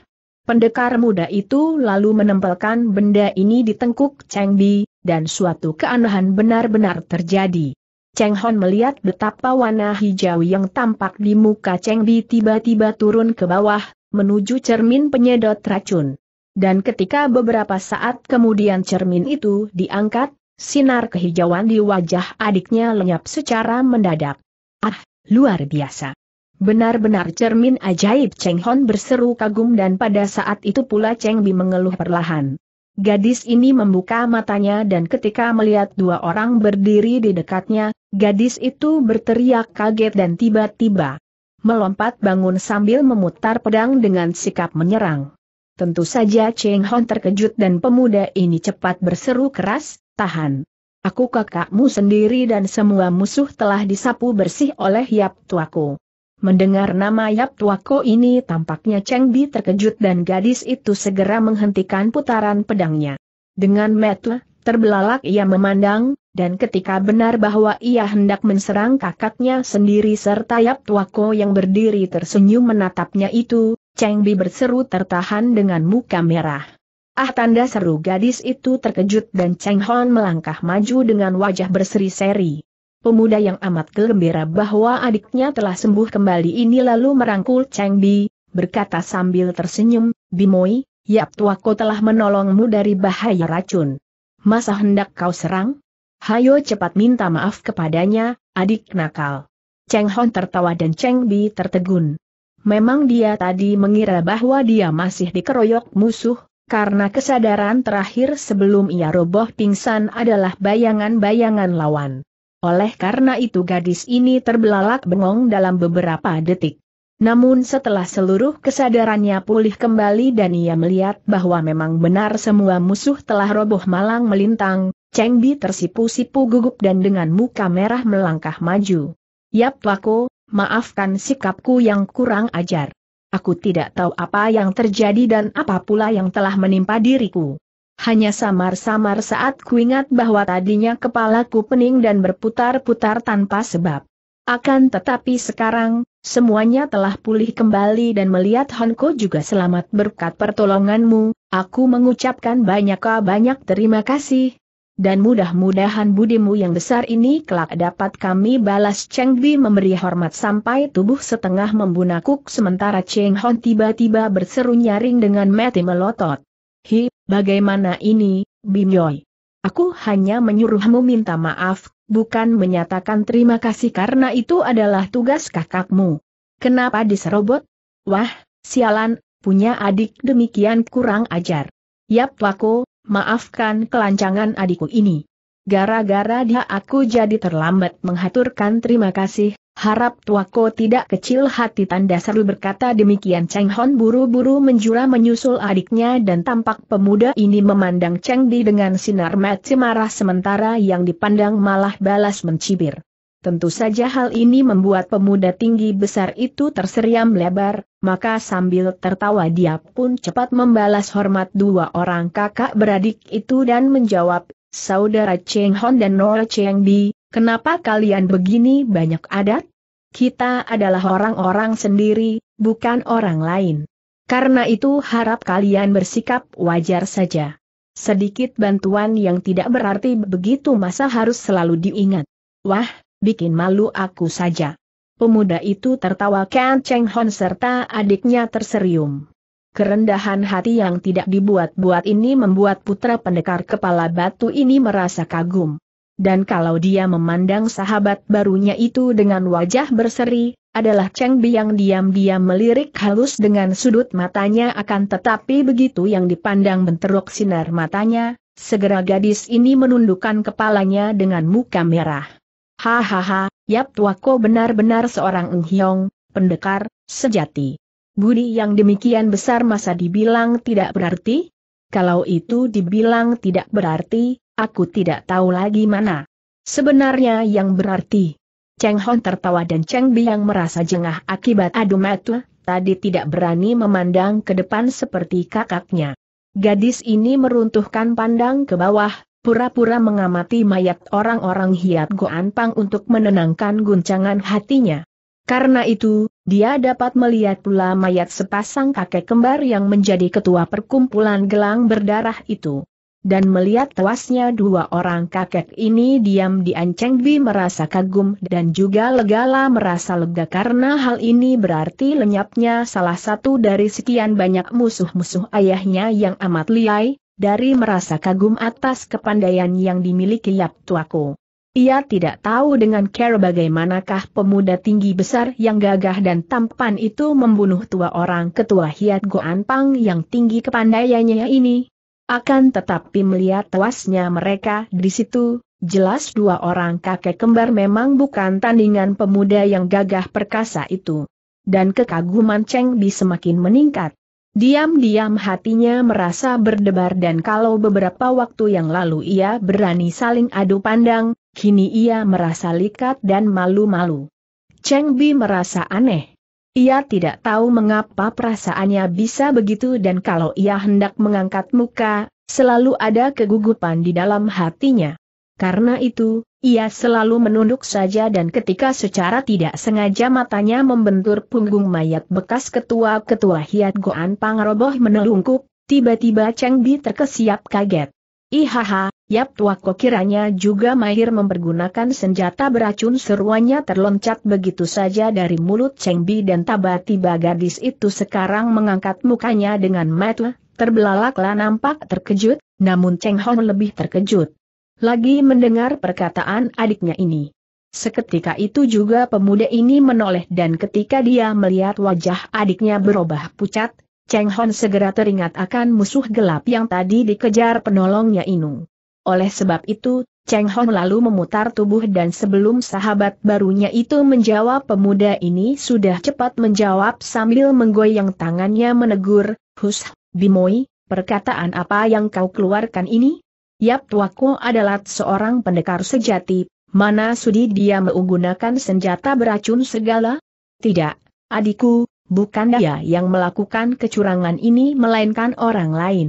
Pendekar muda itu lalu menempelkan benda ini di tengkuk Cheng Di, dan suatu keanehan benar-benar terjadi. Cheng Hon melihat betapa warna hijau yang tampak di muka Cheng Di tiba-tiba turun ke bawah, menuju cermin penyedot racun. Dan ketika beberapa saat kemudian cermin itu diangkat, sinar kehijauan di wajah adiknya lenyap secara mendadak. Ah, luar biasa. Benar-benar cermin ajaib Cheng Hon berseru kagum dan pada saat itu pula Cheng Bi mengeluh perlahan. Gadis ini membuka matanya dan ketika melihat dua orang berdiri di dekatnya, gadis itu berteriak kaget dan tiba-tiba melompat bangun sambil memutar pedang dengan sikap menyerang. Tentu saja Cheng Hon terkejut dan pemuda ini cepat berseru keras, tahan. Aku kakakmu sendiri dan semua musuh telah disapu bersih oleh Yap Tuaku. Mendengar nama Yap Tuako ini tampaknya Cheng Bi terkejut dan gadis itu segera menghentikan putaran pedangnya. Dengan metu, terbelalak ia memandang, dan ketika benar bahwa ia hendak menserang kakaknya sendiri serta Yap Tuako yang berdiri tersenyum menatapnya itu, Cheng Bi berseru tertahan dengan muka merah. Ah tanda seru gadis itu terkejut dan Cheng Hon melangkah maju dengan wajah berseri-seri pemuda yang amat gembira bahwa adiknya telah sembuh kembali ini lalu merangkul Cheng Bi, berkata sambil tersenyum, Bimoi, Yap tuaku telah menolongmu dari bahaya racun. Masa hendak kau serang? Hayo cepat minta maaf kepadanya, adik nakal. Cheng Hon tertawa dan Cheng Bi tertegun. Memang dia tadi mengira bahwa dia masih dikeroyok musuh, karena kesadaran terakhir sebelum ia roboh pingsan adalah bayangan-bayangan lawan. Oleh karena itu gadis ini terbelalak bengong dalam beberapa detik. Namun setelah seluruh kesadarannya pulih kembali dan ia melihat bahwa memang benar semua musuh telah roboh malang melintang, Cheng Bi tersipu-sipu gugup dan dengan muka merah melangkah maju. Yap Wako, maafkan sikapku yang kurang ajar. Aku tidak tahu apa yang terjadi dan apa pula yang telah menimpa diriku. Hanya samar-samar saat kuingat bahwa tadinya kepalaku pening dan berputar-putar tanpa sebab. Akan tetapi sekarang, semuanya telah pulih kembali dan melihat Honko juga selamat berkat pertolonganmu, aku mengucapkan banyak-banyak terima kasih. Dan mudah-mudahan budimu yang besar ini kelak dapat kami balas Cheng Bi memberi hormat sampai tubuh setengah membunakuk sementara Cheng Hon tiba-tiba berseru nyaring dengan mati melotot. Hi, Bagaimana ini, Bimyoi? Aku hanya menyuruhmu minta maaf, bukan menyatakan terima kasih karena itu adalah tugas kakakmu. Kenapa diserobot? Wah, sialan, punya adik demikian kurang ajar. Yap wako, maafkan kelancangan adikku ini. Gara-gara dia aku jadi terlambat menghaturkan terima kasih, harap tuaku tidak kecil hati tanda seru berkata demikian Cheng Hon buru-buru menjura menyusul adiknya dan tampak pemuda ini memandang Cheng Di dengan sinar mati marah sementara yang dipandang malah balas mencibir. Tentu saja hal ini membuat pemuda tinggi besar itu terseriam lebar, maka sambil tertawa dia pun cepat membalas hormat dua orang kakak beradik itu dan menjawab, Saudara Cheng Hon dan Nora Cheng Bi, kenapa kalian begini banyak adat? Kita adalah orang-orang sendiri, bukan orang lain. Karena itu harap kalian bersikap wajar saja. Sedikit bantuan yang tidak berarti begitu masa harus selalu diingat. Wah, bikin malu aku saja. Pemuda itu tertawa Ken Cheng Hon serta adiknya terserium. Kerendahan hati yang tidak dibuat-buat ini membuat putra pendekar kepala batu ini merasa kagum. Dan kalau dia memandang sahabat barunya itu dengan wajah berseri, adalah Cheng Bi yang diam-diam melirik halus dengan sudut matanya akan tetapi begitu yang dipandang benterok sinar matanya, segera gadis ini menundukkan kepalanya dengan muka merah. Hahaha, Yap Tuako benar-benar seorang Ng Hiong, pendekar, sejati. Budi yang demikian besar masa dibilang tidak berarti? Kalau itu dibilang tidak berarti, aku tidak tahu lagi mana. Sebenarnya yang berarti. Cheng Hon tertawa dan Cheng yang merasa jengah akibat adu metu tadi tidak berani memandang ke depan seperti kakaknya. Gadis ini meruntuhkan pandang ke bawah, pura-pura mengamati mayat orang-orang Hiat Goan Pang untuk menenangkan guncangan hatinya. Karena itu, dia dapat melihat pula mayat sepasang kakek kembar yang menjadi ketua perkumpulan gelang berdarah itu. Dan melihat tewasnya dua orang kakek ini diam di Anceng Bi merasa kagum dan juga legala merasa lega karena hal ini berarti lenyapnya salah satu dari sekian banyak musuh-musuh ayahnya yang amat liai, dari merasa kagum atas kepandaian yang dimiliki Yap Tuaku. Ia tidak tahu dengan care bagaimanakah pemuda tinggi besar yang gagah dan tampan itu membunuh tua orang ketua Hiat Goan Pang yang tinggi kepandaiannya ini. Akan tetapi melihat tewasnya mereka di situ, jelas dua orang kakek kembar memang bukan tandingan pemuda yang gagah perkasa itu. Dan kekaguman Cheng Bi semakin meningkat. Diam-diam hatinya merasa berdebar dan kalau beberapa waktu yang lalu ia berani saling adu pandang, Kini ia merasa likat dan malu-malu. Cheng Bi merasa aneh. Ia tidak tahu mengapa perasaannya bisa begitu dan kalau ia hendak mengangkat muka, selalu ada kegugupan di dalam hatinya. Karena itu, ia selalu menunduk saja dan ketika secara tidak sengaja matanya membentur punggung mayat bekas ketua-ketua Hiat Goan Pangroboh menelungkup, tiba-tiba Cheng Bi terkesiap kaget. Ihaha, Yap Tuako kiranya juga mahir mempergunakan senjata beracun seruannya terloncat begitu saja dari mulut Chengbi dan tiba-tiba gadis itu sekarang mengangkat mukanya dengan mata, terbelalaklah nampak terkejut, namun Cheng Hong lebih terkejut. Lagi mendengar perkataan adiknya ini. Seketika itu juga pemuda ini menoleh dan ketika dia melihat wajah adiknya berubah pucat, Cheng Hon segera teringat akan musuh gelap yang tadi dikejar penolongnya Inung. Oleh sebab itu, Cheng Hon lalu memutar tubuh dan sebelum sahabat barunya itu menjawab pemuda ini sudah cepat menjawab sambil menggoyang tangannya menegur, Hus, Bimoi, perkataan apa yang kau keluarkan ini? Yap Tuaku adalah seorang pendekar sejati, mana sudi dia menggunakan senjata beracun segala? Tidak, adikku, bukan dia yang melakukan kecurangan ini melainkan orang lain.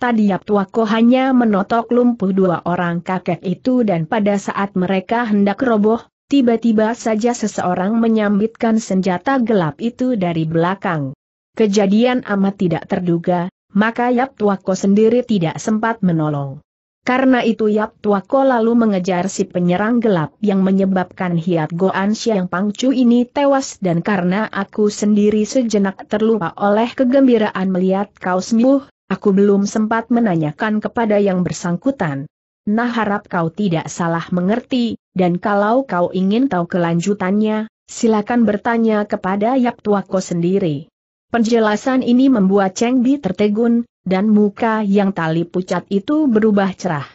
Tadi Tuako hanya menotok lumpuh dua orang kakek itu dan pada saat mereka hendak roboh, tiba-tiba saja seseorang menyambitkan senjata gelap itu dari belakang. Kejadian amat tidak terduga, maka Yap sendiri tidak sempat menolong. Karena itu Yap Tuako lalu mengejar si penyerang gelap yang menyebabkan Hiat Goan Siang Pangcu ini tewas dan karena aku sendiri sejenak terlupa oleh kegembiraan melihat kau sembuh, aku belum sempat menanyakan kepada yang bersangkutan. Nah harap kau tidak salah mengerti, dan kalau kau ingin tahu kelanjutannya, silakan bertanya kepada Yap Tuako sendiri. Penjelasan ini membuat Cheng Bi tertegun, dan muka yang tali pucat itu berubah cerah.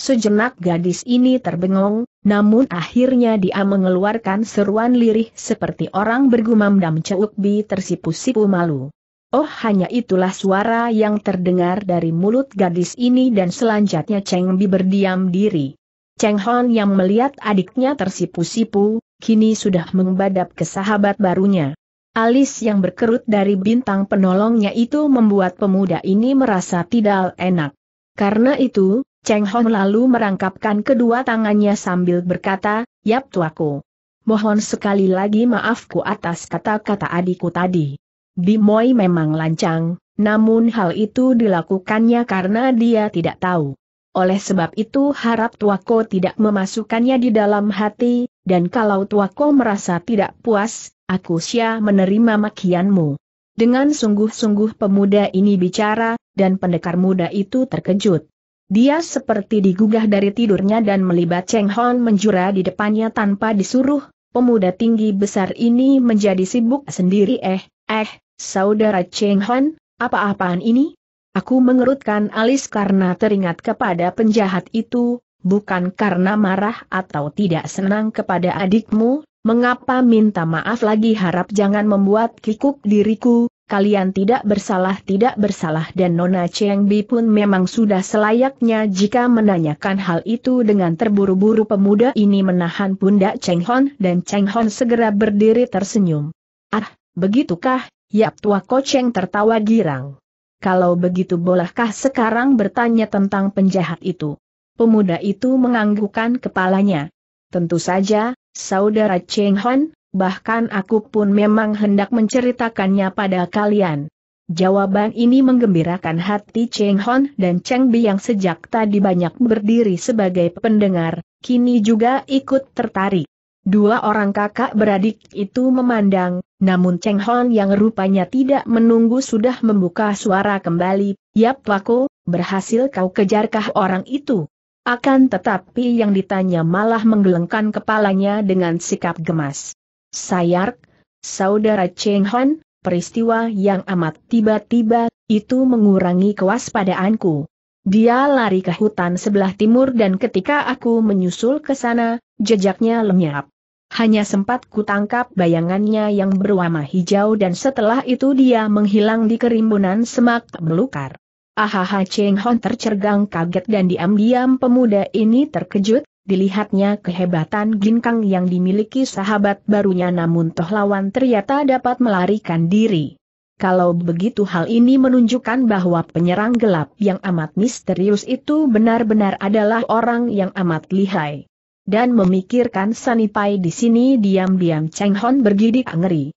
Sejenak gadis ini terbengong, namun akhirnya dia mengeluarkan seruan lirih seperti orang bergumam dan ceukbi tersipu-sipu malu. Oh hanya itulah suara yang terdengar dari mulut gadis ini dan selanjutnya Cheng Bi berdiam diri. Cheng Hon yang melihat adiknya tersipu-sipu, kini sudah mengbadap ke sahabat barunya. Alis yang berkerut dari bintang penolongnya itu membuat pemuda ini merasa tidak enak. Karena itu, Cheng Hong lalu merangkapkan kedua tangannya sambil berkata, Yap tuaku. Mohon sekali lagi maafku atas kata-kata adikku tadi. Bimoy memang lancang, namun hal itu dilakukannya karena dia tidak tahu. Oleh sebab itu harap tuaku tidak memasukkannya di dalam hati, dan kalau tuaku merasa tidak puas, aku sia menerima makianmu. Dengan sungguh-sungguh pemuda ini bicara, dan pendekar muda itu terkejut. Dia seperti digugah dari tidurnya dan melibat Cheng Hon menjura di depannya tanpa disuruh, pemuda tinggi besar ini menjadi sibuk sendiri eh, eh, saudara Cheng Hon, apa-apaan ini? Aku mengerutkan alis karena teringat kepada penjahat itu, bukan karena marah atau tidak senang kepada adikmu, Mengapa minta maaf lagi harap jangan membuat kikuk diriku, kalian tidak bersalah tidak bersalah dan Nona Cheng Bi pun memang sudah selayaknya jika menanyakan hal itu dengan terburu-buru pemuda ini menahan pundak Cheng Hon dan Cheng Hon segera berdiri tersenyum. Ah, begitukah, Yap Tua Ko Koceng tertawa girang. Kalau begitu bolehkah sekarang bertanya tentang penjahat itu? Pemuda itu menganggukkan kepalanya. Tentu saja, saudara Cheng Hon, bahkan aku pun memang hendak menceritakannya pada kalian. Jawaban ini menggembirakan hati Cheng Hon dan Cheng Bi yang sejak tadi banyak berdiri sebagai pendengar, kini juga ikut tertarik. Dua orang kakak beradik itu memandang, namun Cheng Hon yang rupanya tidak menunggu sudah membuka suara kembali, Yap Wako, berhasil kau kejarkah orang itu? Akan tetapi yang ditanya malah menggelengkan kepalanya dengan sikap gemas. Sayark, saudara Cheng Hon, peristiwa yang amat tiba-tiba, itu mengurangi kewaspadaanku. Dia lari ke hutan sebelah timur dan ketika aku menyusul ke sana, jejaknya lenyap. Hanya sempat kutangkap bayangannya yang berwarna hijau dan setelah itu dia menghilang di kerimbunan semak belukar. Ahaha Cheng Hon tercergang kaget dan diam-diam pemuda ini terkejut, dilihatnya kehebatan ginkang yang dimiliki sahabat barunya namun toh lawan ternyata dapat melarikan diri. Kalau begitu hal ini menunjukkan bahwa penyerang gelap yang amat misterius itu benar-benar adalah orang yang amat lihai. Dan memikirkan Sanipai di sini diam-diam Cheng Hon bergidik ngeri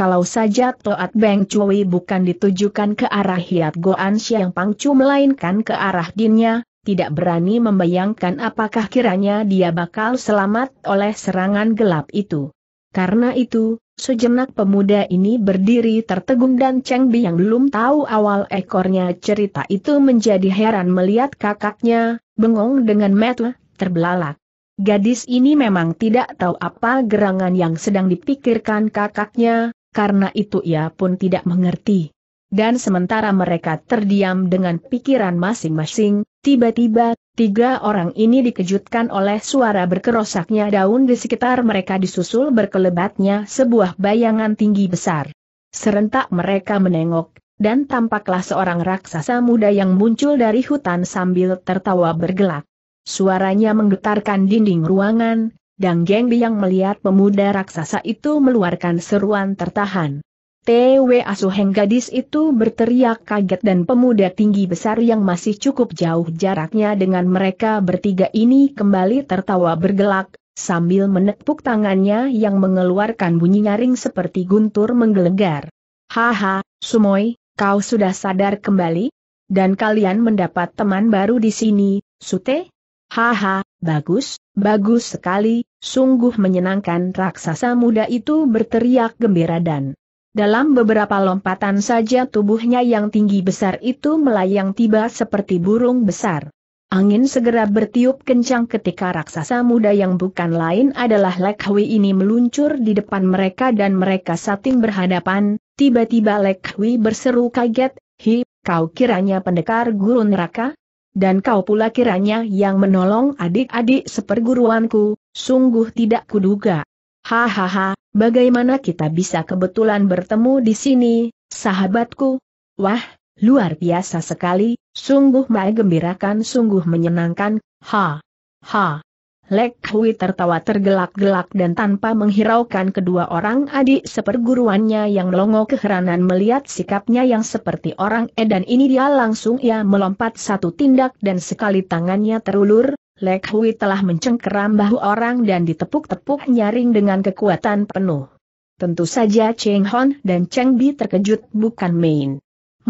kalau saja Toat Beng Cui bukan ditujukan ke arah Hiat Goan Siang Pangcu melainkan ke arah Dinnya, tidak berani membayangkan apakah kiranya dia bakal selamat oleh serangan gelap itu. Karena itu, sejenak pemuda ini berdiri tertegun dan Cheng Bi yang belum tahu awal ekornya cerita itu menjadi heran melihat kakaknya, bengong dengan mata terbelalak. Gadis ini memang tidak tahu apa gerangan yang sedang dipikirkan kakaknya, karena itu ia pun tidak mengerti. Dan sementara mereka terdiam dengan pikiran masing-masing, tiba-tiba, tiga orang ini dikejutkan oleh suara berkerosaknya daun di sekitar mereka disusul berkelebatnya sebuah bayangan tinggi besar. Serentak mereka menengok, dan tampaklah seorang raksasa muda yang muncul dari hutan sambil tertawa bergelak. Suaranya menggetarkan dinding ruangan, Dang Geng Biang melihat pemuda raksasa itu meluarkan seruan tertahan. Tewe Asuheng gadis itu berteriak kaget dan pemuda tinggi besar yang masih cukup jauh jaraknya dengan mereka bertiga ini kembali tertawa bergelak, sambil menepuk tangannya yang mengeluarkan bunyi nyaring seperti guntur menggelegar. Haha, Sumoy, kau sudah sadar kembali? Dan kalian mendapat teman baru di sini, Sute? Haha, bagus, bagus sekali, Sungguh menyenangkan raksasa muda itu berteriak gembira dan dalam beberapa lompatan saja tubuhnya yang tinggi besar itu melayang tiba seperti burung besar. Angin segera bertiup kencang ketika raksasa muda yang bukan lain adalah Lekhui ini meluncur di depan mereka dan mereka sating berhadapan, tiba-tiba Lekhui berseru kaget, Hi, kau kiranya pendekar gurun raka? Dan kau pula kiranya yang menolong adik-adik seperguruanku, sungguh tidak kuduga. Hahaha, bagaimana kita bisa kebetulan bertemu di sini, sahabatku? Wah, luar biasa sekali, sungguh menggembirakan sungguh menyenangkan, ha. Ha. Lek Hui tertawa tergelak-gelak dan tanpa menghiraukan kedua orang adik seperguruannya yang melongo keheranan melihat sikapnya yang seperti orang edan ini dia langsung ia melompat satu tindak dan sekali tangannya terulur, Lek Hui telah mencengkeram bahu orang dan ditepuk-tepuk nyaring dengan kekuatan penuh. Tentu saja Cheng Hon dan Cheng Bi terkejut bukan main.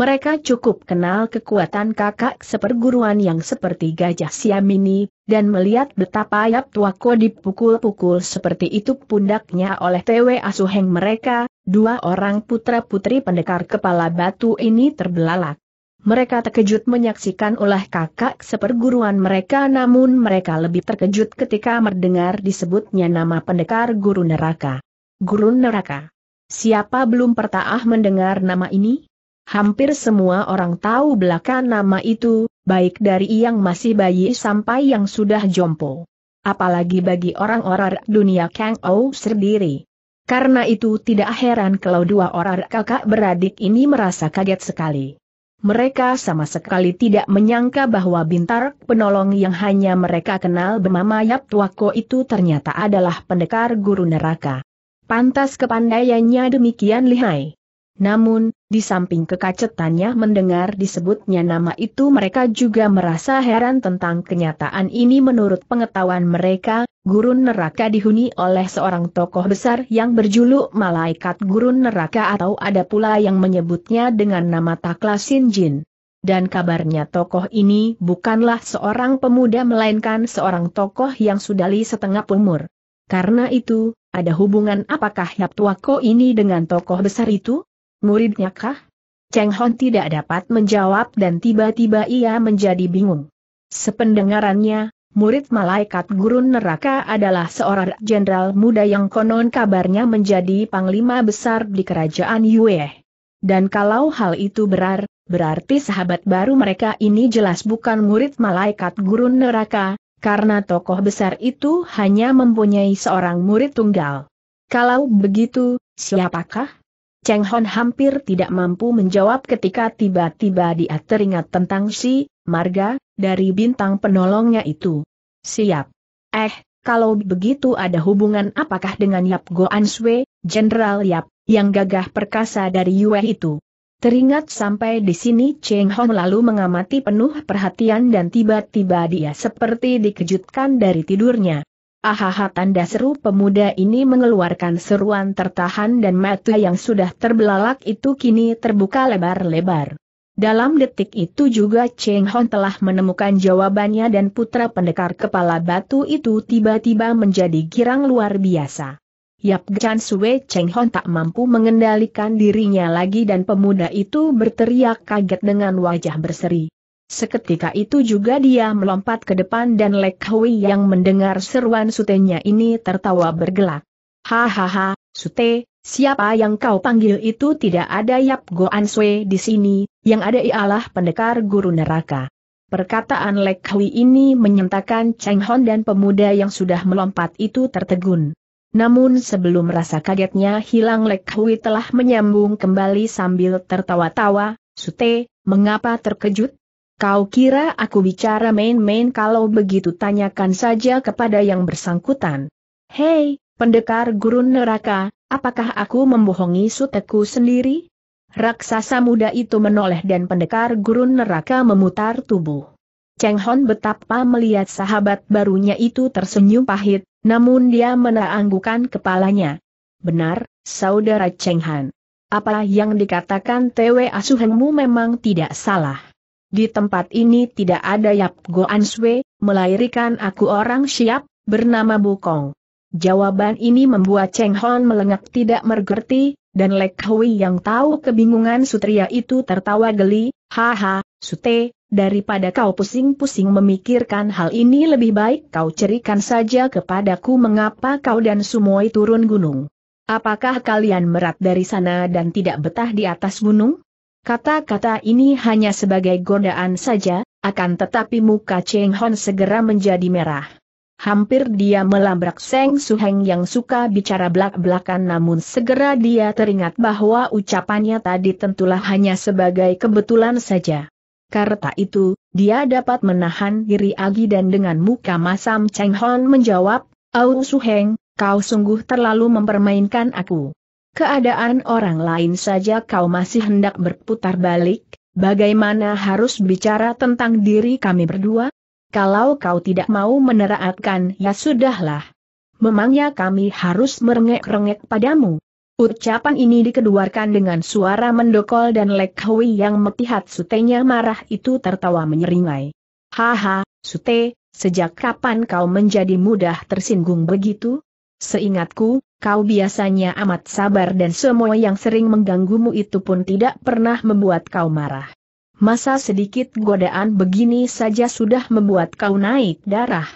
Mereka cukup kenal kekuatan kakak seperguruan yang seperti gajah siam ini, dan melihat betapa Yap Tuako dipukul-pukul seperti itu pundaknya oleh TW Asuheng mereka, dua orang putra-putri pendekar kepala batu ini terbelalak. Mereka terkejut menyaksikan ulah kakak seperguruan mereka namun mereka lebih terkejut ketika mendengar disebutnya nama pendekar guru neraka. Guru neraka. Siapa belum pertaah mendengar nama ini? Hampir semua orang tahu belakang nama itu, baik dari yang masih bayi sampai yang sudah jompo. Apalagi bagi orang-orang dunia Kang Ou sendiri. Karena itu tidak heran kalau dua orang kakak beradik ini merasa kaget sekali. Mereka sama sekali tidak menyangka bahwa bintar penolong yang hanya mereka kenal bernama Yap Tuako itu ternyata adalah pendekar guru neraka. Pantas kepandaiannya demikian lihai. Namun, di samping kekacetannya mendengar disebutnya nama itu mereka juga merasa heran tentang kenyataan ini menurut pengetahuan mereka, gurun neraka dihuni oleh seorang tokoh besar yang berjuluk malaikat gurun neraka atau ada pula yang menyebutnya dengan nama Takla Jin. Dan kabarnya tokoh ini bukanlah seorang pemuda melainkan seorang tokoh yang sudah li setengah umur. Karena itu, ada hubungan apakah Yap ini dengan tokoh besar itu? Muridnya kah? Cheng Hon tidak dapat menjawab dan tiba-tiba ia menjadi bingung. Sependengarannya, murid malaikat gurun neraka adalah seorang jenderal muda yang konon kabarnya menjadi panglima besar di kerajaan Yue. Dan kalau hal itu benar, berarti sahabat baru mereka ini jelas bukan murid malaikat gurun neraka, karena tokoh besar itu hanya mempunyai seorang murid tunggal. Kalau begitu, siapakah? Cheng Hon hampir tidak mampu menjawab ketika tiba-tiba dia teringat tentang si Marga dari bintang penolongnya itu. Siap. Eh, kalau begitu ada hubungan apakah dengan Yap Goan Sui, Jenderal Yap, yang gagah perkasa dari Yue itu? Teringat sampai di sini Cheng Hon lalu mengamati penuh perhatian dan tiba-tiba dia seperti dikejutkan dari tidurnya. Ahaha tanda seru pemuda ini mengeluarkan seruan tertahan dan mata yang sudah terbelalak itu kini terbuka lebar-lebar. Dalam detik itu juga Cheng Hon telah menemukan jawabannya dan putra pendekar kepala batu itu tiba-tiba menjadi girang luar biasa. Yap Gan Sue Cheng Hon tak mampu mengendalikan dirinya lagi dan pemuda itu berteriak kaget dengan wajah berseri. Seketika itu juga dia melompat ke depan dan Lek Hui yang mendengar seruan sutenya ini tertawa bergelak. Hahaha, sute, siapa yang kau panggil itu tidak ada Yap Goan Sui di sini, yang ada ialah pendekar guru neraka. Perkataan Lek Hui ini menyentakan Cheng Hon dan pemuda yang sudah melompat itu tertegun. Namun sebelum rasa kagetnya hilang Lek Hui telah menyambung kembali sambil tertawa-tawa, Sute, mengapa terkejut? Kau kira aku bicara main-main kalau begitu tanyakan saja kepada yang bersangkutan. Hei, pendekar gurun neraka, apakah aku membohongi suteku sendiri? Raksasa muda itu menoleh dan pendekar gurun neraka memutar tubuh. Cheng Hon betapa melihat sahabat barunya itu tersenyum pahit, namun dia menanggukan kepalanya. Benar, saudara Cheng Han. Apa yang dikatakan TW asuhanmu memang tidak salah. Di tempat ini tidak ada Yap An Swe, melahirkan aku orang siap, bernama Bukong. Jawaban ini membuat Cheng Hon melengak tidak mengerti, dan Lek Hui yang tahu kebingungan Sutria itu tertawa geli, haha, Sute, daripada kau pusing-pusing memikirkan hal ini lebih baik kau cerikan saja kepadaku mengapa kau dan Sumoi turun gunung. Apakah kalian merat dari sana dan tidak betah di atas gunung? Kata-kata ini hanya sebagai godaan saja, akan tetapi muka Cheng Hon segera menjadi merah. Hampir dia melabrak Seng Heng yang suka bicara belak-belakan namun segera dia teringat bahwa ucapannya tadi tentulah hanya sebagai kebetulan saja. Karena itu, dia dapat menahan diri Agi dan dengan muka masam Cheng Hon menjawab, Au Heng, kau sungguh terlalu mempermainkan aku. Keadaan orang lain saja kau masih hendak berputar balik, bagaimana harus bicara tentang diri kami berdua? Kalau kau tidak mau meneraatkan, ya sudahlah. Memangnya kami harus merengek-rengek padamu. Ucapan ini dikeluarkan dengan suara mendokol dan Lek yang melihat sutenya marah itu tertawa menyeringai. Haha, sute, sejak kapan kau menjadi mudah tersinggung begitu? Seingatku, kau biasanya amat sabar dan semua yang sering mengganggumu itu pun tidak pernah membuat kau marah. Masa sedikit godaan begini saja sudah membuat kau naik darah.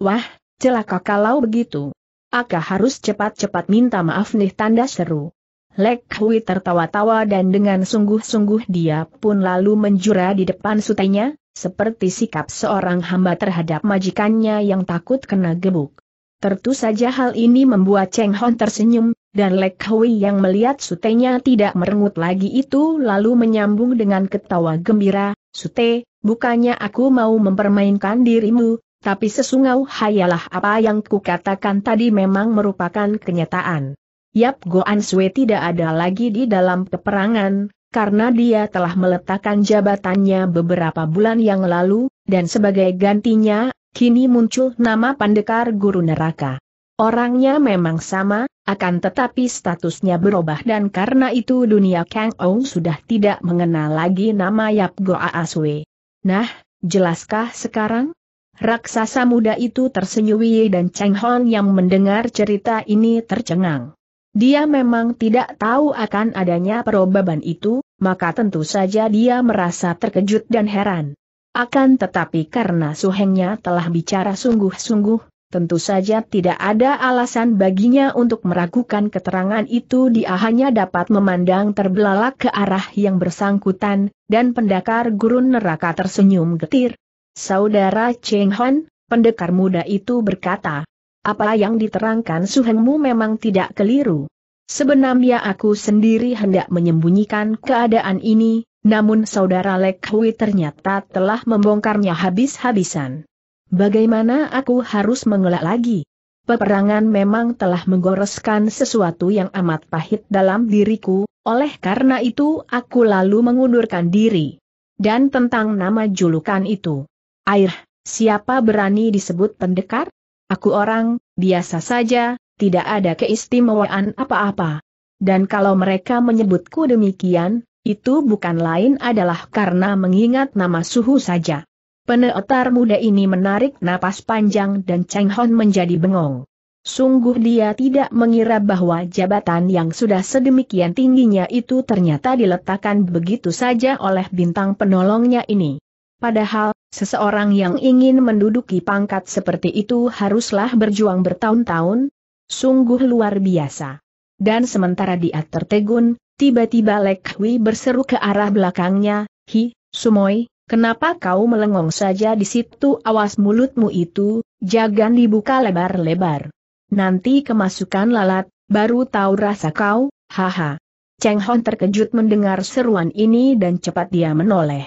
Wah, celaka kalau begitu. Aka harus cepat-cepat minta maaf nih tanda seru. Lek Hui tertawa-tawa dan dengan sungguh-sungguh dia pun lalu menjura di depan sutenya, seperti sikap seorang hamba terhadap majikannya yang takut kena gebuk. Tertu saja hal ini membuat Cheng Hon tersenyum, dan Lek Hui yang melihat sutenya tidak merengut lagi itu lalu menyambung dengan ketawa gembira, Sute, bukannya aku mau mempermainkan dirimu, tapi sesungau hayalah apa yang kukatakan tadi memang merupakan kenyataan. Yap Goan Sui tidak ada lagi di dalam peperangan, karena dia telah meletakkan jabatannya beberapa bulan yang lalu, dan sebagai gantinya Kini muncul nama pendekar Guru Neraka. Orangnya memang sama, akan tetapi statusnya berubah dan karena itu dunia Kang Ong sudah tidak mengenal lagi nama Yap Goa Aswe. Nah, jelaskah sekarang? Raksasa muda itu tersenyum dan Cheng Hon yang mendengar cerita ini tercengang. Dia memang tidak tahu akan adanya perubahan itu, maka tentu saja dia merasa terkejut dan heran. Akan tetapi karena suhengnya telah bicara sungguh-sungguh, tentu saja tidak ada alasan baginya untuk meragukan keterangan itu dia hanya dapat memandang terbelalak ke arah yang bersangkutan, dan pendekar gurun neraka tersenyum getir. Saudara Cheng Han, pendekar muda itu berkata, apa yang diterangkan suhengmu memang tidak keliru. Sebenarnya aku sendiri hendak menyembunyikan keadaan ini, namun saudara Lek Hui ternyata telah membongkarnya habis-habisan. Bagaimana aku harus mengelak lagi? Peperangan memang telah menggoreskan sesuatu yang amat pahit dalam diriku, oleh karena itu aku lalu mengundurkan diri. Dan tentang nama julukan itu. Air, siapa berani disebut pendekar? Aku orang, biasa saja, tidak ada keistimewaan apa-apa. Dan kalau mereka menyebutku demikian, itu bukan lain adalah karena mengingat nama suhu saja. Peneotar muda ini menarik napas panjang dan Cheng Hon menjadi bengong. Sungguh dia tidak mengira bahwa jabatan yang sudah sedemikian tingginya itu ternyata diletakkan begitu saja oleh bintang penolongnya ini. Padahal, seseorang yang ingin menduduki pangkat seperti itu haruslah berjuang bertahun-tahun. Sungguh luar biasa. Dan sementara dia tertegun, Tiba-tiba Lek Hui berseru ke arah belakangnya, Hi, Sumoi, kenapa kau melengong saja di situ awas mulutmu itu, jangan dibuka lebar-lebar. Nanti kemasukan lalat, baru tahu rasa kau, haha. Cheng Hon terkejut mendengar seruan ini dan cepat dia menoleh.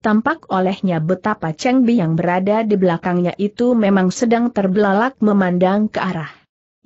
Tampak olehnya betapa Cheng Bi yang berada di belakangnya itu memang sedang terbelalak memandang ke arah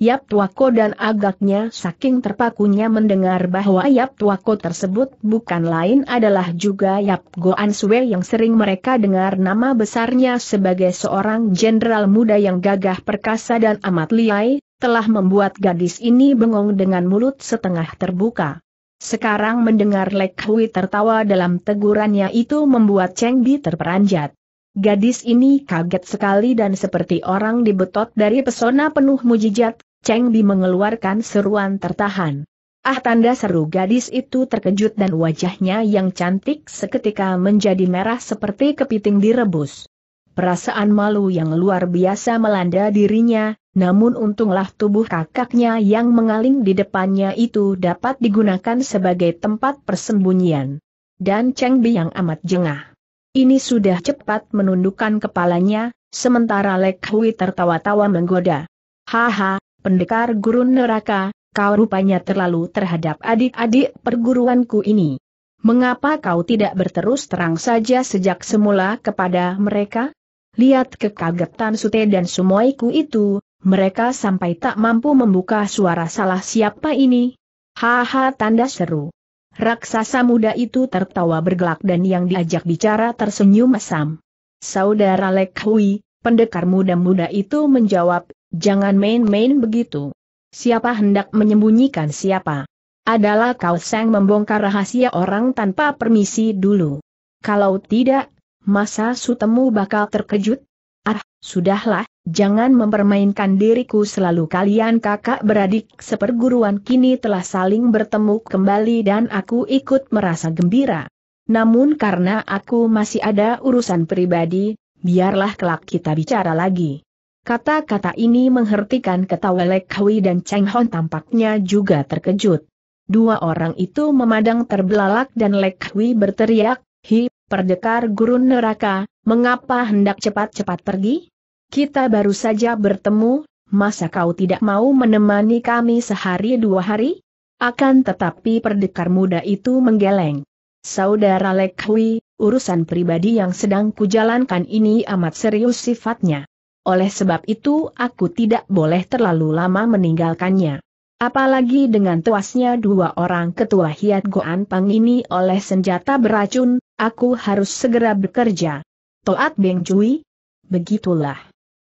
Yap Tuako dan agaknya saking terpakunya mendengar bahwa Yap Tuako tersebut bukan lain adalah juga Yap Goan Sue yang sering mereka dengar nama besarnya sebagai seorang jenderal muda yang gagah perkasa dan amat liai, telah membuat gadis ini bengong dengan mulut setengah terbuka. Sekarang mendengar Lek Hui tertawa dalam tegurannya itu membuat Cheng Bi terperanjat. Gadis ini kaget sekali dan seperti orang dibetot dari pesona penuh mujijat, Cheng Bi mengeluarkan seruan tertahan. Ah tanda seru gadis itu terkejut dan wajahnya yang cantik seketika menjadi merah seperti kepiting direbus. Perasaan malu yang luar biasa melanda dirinya, namun untunglah tubuh kakaknya yang mengaling di depannya itu dapat digunakan sebagai tempat persembunyian. Dan Cheng Bi yang amat jengah. Ini sudah cepat menundukkan kepalanya, sementara Lek Hui tertawa-tawa menggoda. Haha, pendekar gurun neraka, kau rupanya terlalu terhadap adik-adik perguruanku ini. Mengapa kau tidak berterus terang saja sejak semula kepada mereka? Lihat kekagetan Sute dan Sumoiku itu, mereka sampai tak mampu membuka suara salah siapa ini. Haha tanda seru. Raksasa muda itu tertawa bergelak dan yang diajak bicara tersenyum masam. Saudara Lek Hui, pendekar muda-muda itu menjawab, Jangan main-main begitu. Siapa hendak menyembunyikan siapa? Adalah kau sang membongkar rahasia orang tanpa permisi dulu. Kalau tidak, masa sutemu bakal terkejut? Ah, sudahlah, jangan mempermainkan diriku selalu kalian kakak beradik seperguruan kini telah saling bertemu kembali dan aku ikut merasa gembira. Namun karena aku masih ada urusan pribadi, biarlah kelak kita bicara lagi. Kata-kata ini menghertikan ketawa Lek Hui dan Cheng Hon tampaknya juga terkejut. Dua orang itu memandang terbelalak dan Lek Hui berteriak, Hi, perdekar gurun neraka, mengapa hendak cepat-cepat pergi? Kita baru saja bertemu, masa kau tidak mau menemani kami sehari dua hari? Akan tetapi perdekar muda itu menggeleng. Saudara Lek Hui, urusan pribadi yang sedang kujalankan ini amat serius sifatnya. Oleh sebab itu aku tidak boleh terlalu lama meninggalkannya. Apalagi dengan tuasnya dua orang ketua Hiat Goan Pang ini oleh senjata beracun, aku harus segera bekerja. Toat Beng Cui? Begitulah.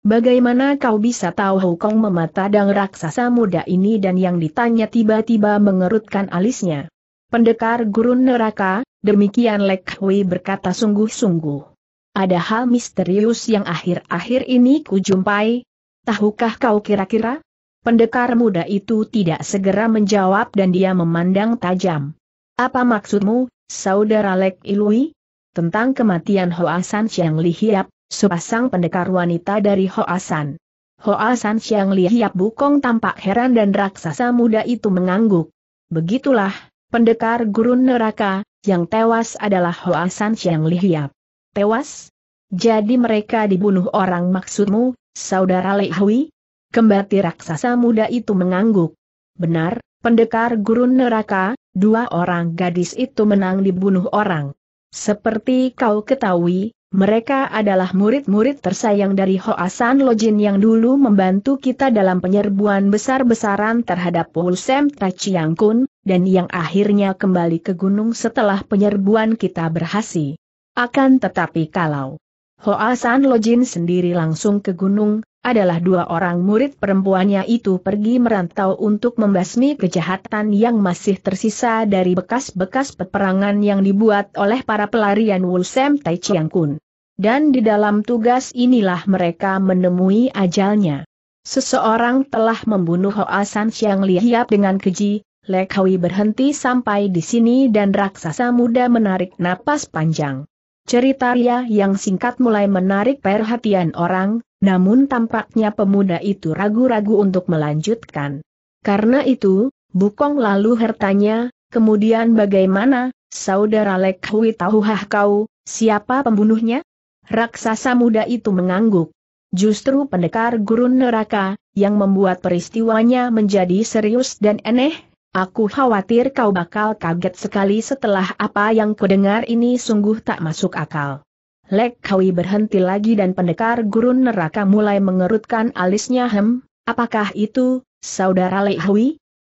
Bagaimana kau bisa tahu Hukong mematadang raksasa muda ini dan yang ditanya tiba-tiba mengerutkan alisnya? Pendekar gurun neraka, demikian Lek Hui berkata sungguh-sungguh ada hal misterius yang akhir-akhir ini kujumpai? Tahukah kau kira-kira? Pendekar muda itu tidak segera menjawab dan dia memandang tajam. Apa maksudmu, Saudara Lek Ilui? Tentang kematian Hoasan Xiang Lihiap, sepasang pendekar wanita dari Hoasan. Hoasan Xiang Lihiap Bukong tampak heran dan raksasa muda itu mengangguk. Begitulah, pendekar gurun neraka, yang tewas adalah Hoasan Xiang Lihiap tewas? Jadi mereka dibunuh orang maksudmu, saudara Lehui? Kembati raksasa muda itu mengangguk. Benar, pendekar gurun neraka, dua orang gadis itu menang dibunuh orang. Seperti kau ketahui, mereka adalah murid-murid tersayang dari Hoasan Lojin yang dulu membantu kita dalam penyerbuan besar-besaran terhadap Wulsem Tachiang Kun, dan yang akhirnya kembali ke gunung setelah penyerbuan kita berhasil. Akan tetapi kalau Hoa San Lojin sendiri langsung ke gunung, adalah dua orang murid perempuannya itu pergi merantau untuk membasmi kejahatan yang masih tersisa dari bekas-bekas peperangan yang dibuat oleh para pelarian Wulsem Tai Chiang Kun. Dan di dalam tugas inilah mereka menemui ajalnya. Seseorang telah membunuh Hoa San Xiang Lihiap dengan keji, Lekawi berhenti sampai di sini dan raksasa muda menarik napas panjang. Cerita Ria yang singkat mulai menarik perhatian orang, namun tampaknya pemuda itu ragu-ragu untuk melanjutkan. Karena itu, Bukong lalu hertanya, kemudian bagaimana, saudara Lekhui Hui tahu hah kau, siapa pembunuhnya? Raksasa muda itu mengangguk. Justru pendekar gurun neraka, yang membuat peristiwanya menjadi serius dan aneh, Aku khawatir kau bakal kaget sekali setelah apa yang kudengar ini sungguh tak masuk akal. Lek Kawi berhenti lagi dan pendekar gurun neraka mulai mengerutkan alisnya hem, apakah itu, saudara Lek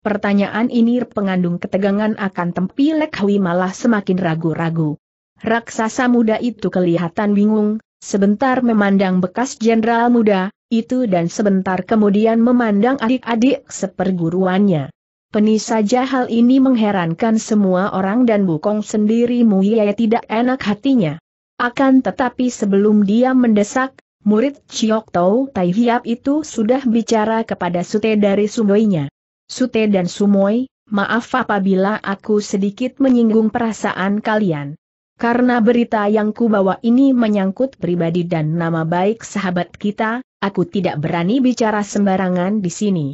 Pertanyaan ini pengandung ketegangan akan tempi Lek Kawi malah semakin ragu-ragu. Raksasa muda itu kelihatan bingung, sebentar memandang bekas jenderal muda, itu dan sebentar kemudian memandang adik-adik seperguruannya. Peni saja hal ini mengherankan semua orang dan Bukong sendiri Muye tidak enak hatinya. Akan tetapi sebelum dia mendesak, murid Chiok Tau Tai Hiap itu sudah bicara kepada Sute dari Sumoinya. Sute dan Sumoi, maaf apabila aku sedikit menyinggung perasaan kalian. Karena berita yang kubawa ini menyangkut pribadi dan nama baik sahabat kita, aku tidak berani bicara sembarangan di sini.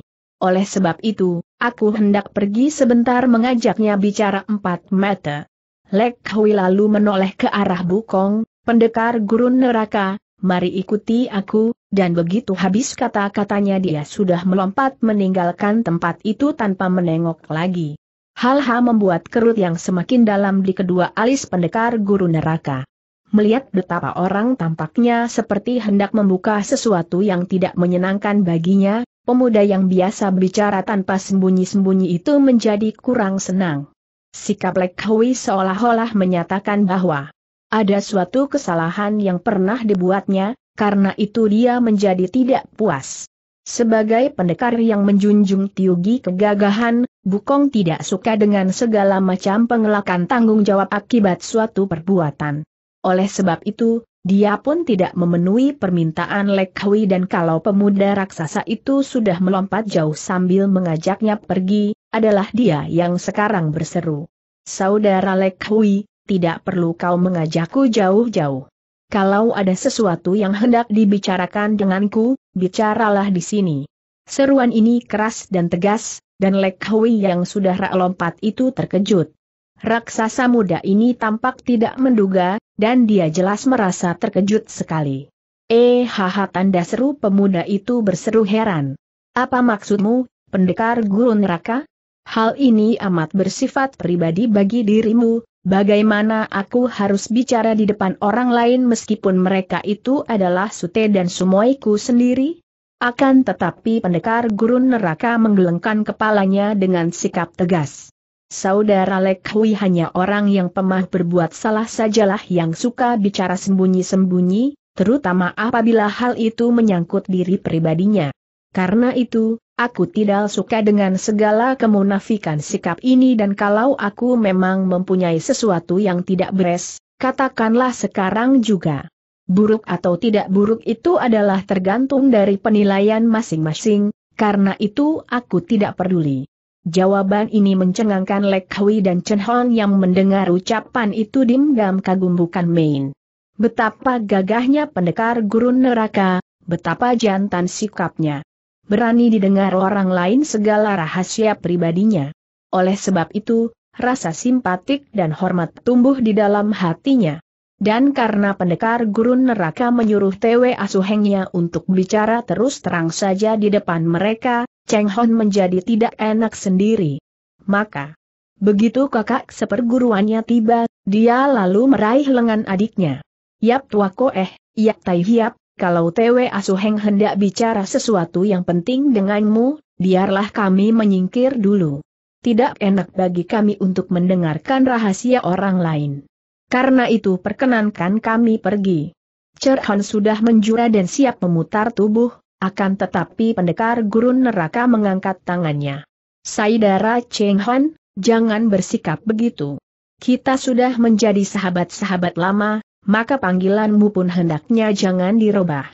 Oleh sebab itu, aku hendak pergi sebentar mengajaknya bicara empat mata. Lek Hui lalu menoleh ke arah Bukong, pendekar gurun neraka, mari ikuti aku, dan begitu habis kata-katanya dia sudah melompat meninggalkan tempat itu tanpa menengok lagi. Hal-hal membuat kerut yang semakin dalam di kedua alis pendekar guru neraka. Melihat betapa orang tampaknya seperti hendak membuka sesuatu yang tidak menyenangkan baginya, pemuda yang biasa bicara tanpa sembunyi-sembunyi itu menjadi kurang senang. Sikap Lek Hui seolah-olah menyatakan bahwa ada suatu kesalahan yang pernah dibuatnya, karena itu dia menjadi tidak puas. Sebagai pendekar yang menjunjung tiugi kegagahan, Bukong tidak suka dengan segala macam pengelakan tanggung jawab akibat suatu perbuatan. Oleh sebab itu, dia pun tidak memenuhi permintaan Lekwi dan kalau pemuda raksasa itu sudah melompat jauh sambil mengajaknya pergi, adalah dia yang sekarang berseru. Saudara Lekwi, tidak perlu kau mengajakku jauh-jauh. Kalau ada sesuatu yang hendak dibicarakan denganku, bicaralah di sini. Seruan ini keras dan tegas, dan Lekwi yang sudah rak lompat itu terkejut. Raksasa muda ini tampak tidak menduga, dan dia jelas merasa terkejut sekali. Eh haha tanda seru pemuda itu berseru heran. Apa maksudmu, pendekar guru neraka? Hal ini amat bersifat pribadi bagi dirimu, bagaimana aku harus bicara di depan orang lain meskipun mereka itu adalah sute dan sumoiku sendiri? Akan tetapi pendekar gurun neraka menggelengkan kepalanya dengan sikap tegas. Saudara Lek Hui hanya orang yang pemah berbuat salah sajalah yang suka bicara sembunyi-sembunyi, terutama apabila hal itu menyangkut diri pribadinya. Karena itu, Aku tidak suka dengan segala kemunafikan sikap ini dan kalau aku memang mempunyai sesuatu yang tidak beres, katakanlah sekarang juga. Buruk atau tidak buruk itu adalah tergantung dari penilaian masing-masing, karena itu aku tidak peduli. Jawaban ini mencengangkan Lek Hui dan Chen Hon yang mendengar ucapan itu dimgam kagum bukan main. Betapa gagahnya pendekar Gurun neraka, betapa jantan sikapnya. Berani didengar orang lain segala rahasia pribadinya. Oleh sebab itu, rasa simpatik dan hormat tumbuh di dalam hatinya. Dan karena pendekar Gurun neraka menyuruh Tewe Asuhengnya untuk bicara terus terang saja di depan mereka, Cheng Hon menjadi tidak enak sendiri. Maka, begitu kakak seperguruannya tiba, dia lalu meraih lengan adiknya. Yap tua eh, yap tai hiap, kalau Tewe Asuheng hendak bicara sesuatu yang penting denganmu, biarlah kami menyingkir dulu. Tidak enak bagi kami untuk mendengarkan rahasia orang lain. Karena itu perkenankan kami pergi. Cher sudah menjura dan siap memutar tubuh, akan tetapi pendekar gurun neraka mengangkat tangannya. Saidara Cheng Han, jangan bersikap begitu. Kita sudah menjadi sahabat-sahabat lama, maka panggilanmu pun hendaknya jangan dirubah.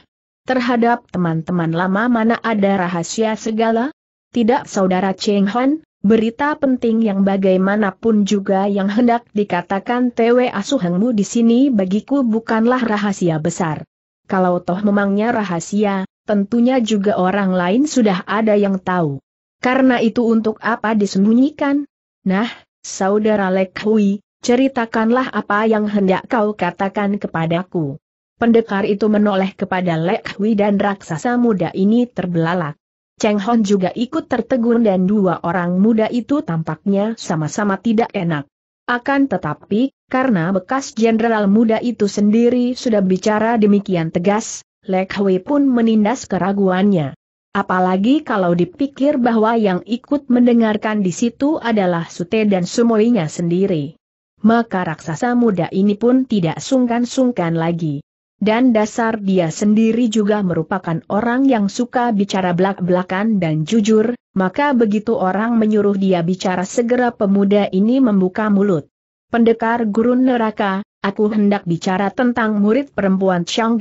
Terhadap teman-teman lama mana ada rahasia segala? Tidak saudara Cheng Han, berita penting yang bagaimanapun juga yang hendak dikatakan TW Asuhengmu di sini bagiku bukanlah rahasia besar. Kalau toh memangnya rahasia, tentunya juga orang lain sudah ada yang tahu. Karena itu untuk apa disembunyikan? Nah, Saudara Lek Hui, ceritakanlah apa yang hendak kau katakan kepadaku. Pendekar itu menoleh kepada Lek Hui dan raksasa muda ini terbelalak. Cheng Hon juga ikut tertegun dan dua orang muda itu tampaknya sama-sama tidak enak. Akan tetapi, karena bekas jenderal muda itu sendiri sudah bicara demikian tegas, Lek Hui pun menindas keraguannya. Apalagi kalau dipikir bahwa yang ikut mendengarkan di situ adalah Sute dan Sumoinya sendiri. Maka raksasa muda ini pun tidak sungkan-sungkan lagi. Dan dasar dia sendiri juga merupakan orang yang suka bicara belak-belakan dan jujur, maka begitu orang menyuruh dia bicara segera pemuda ini membuka mulut. Pendekar gurun neraka, aku hendak bicara tentang murid perempuan Xiang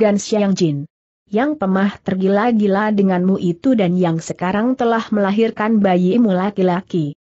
Jin yang pemah tergila-gila denganmu itu dan yang sekarang telah melahirkan bayimu laki-laki.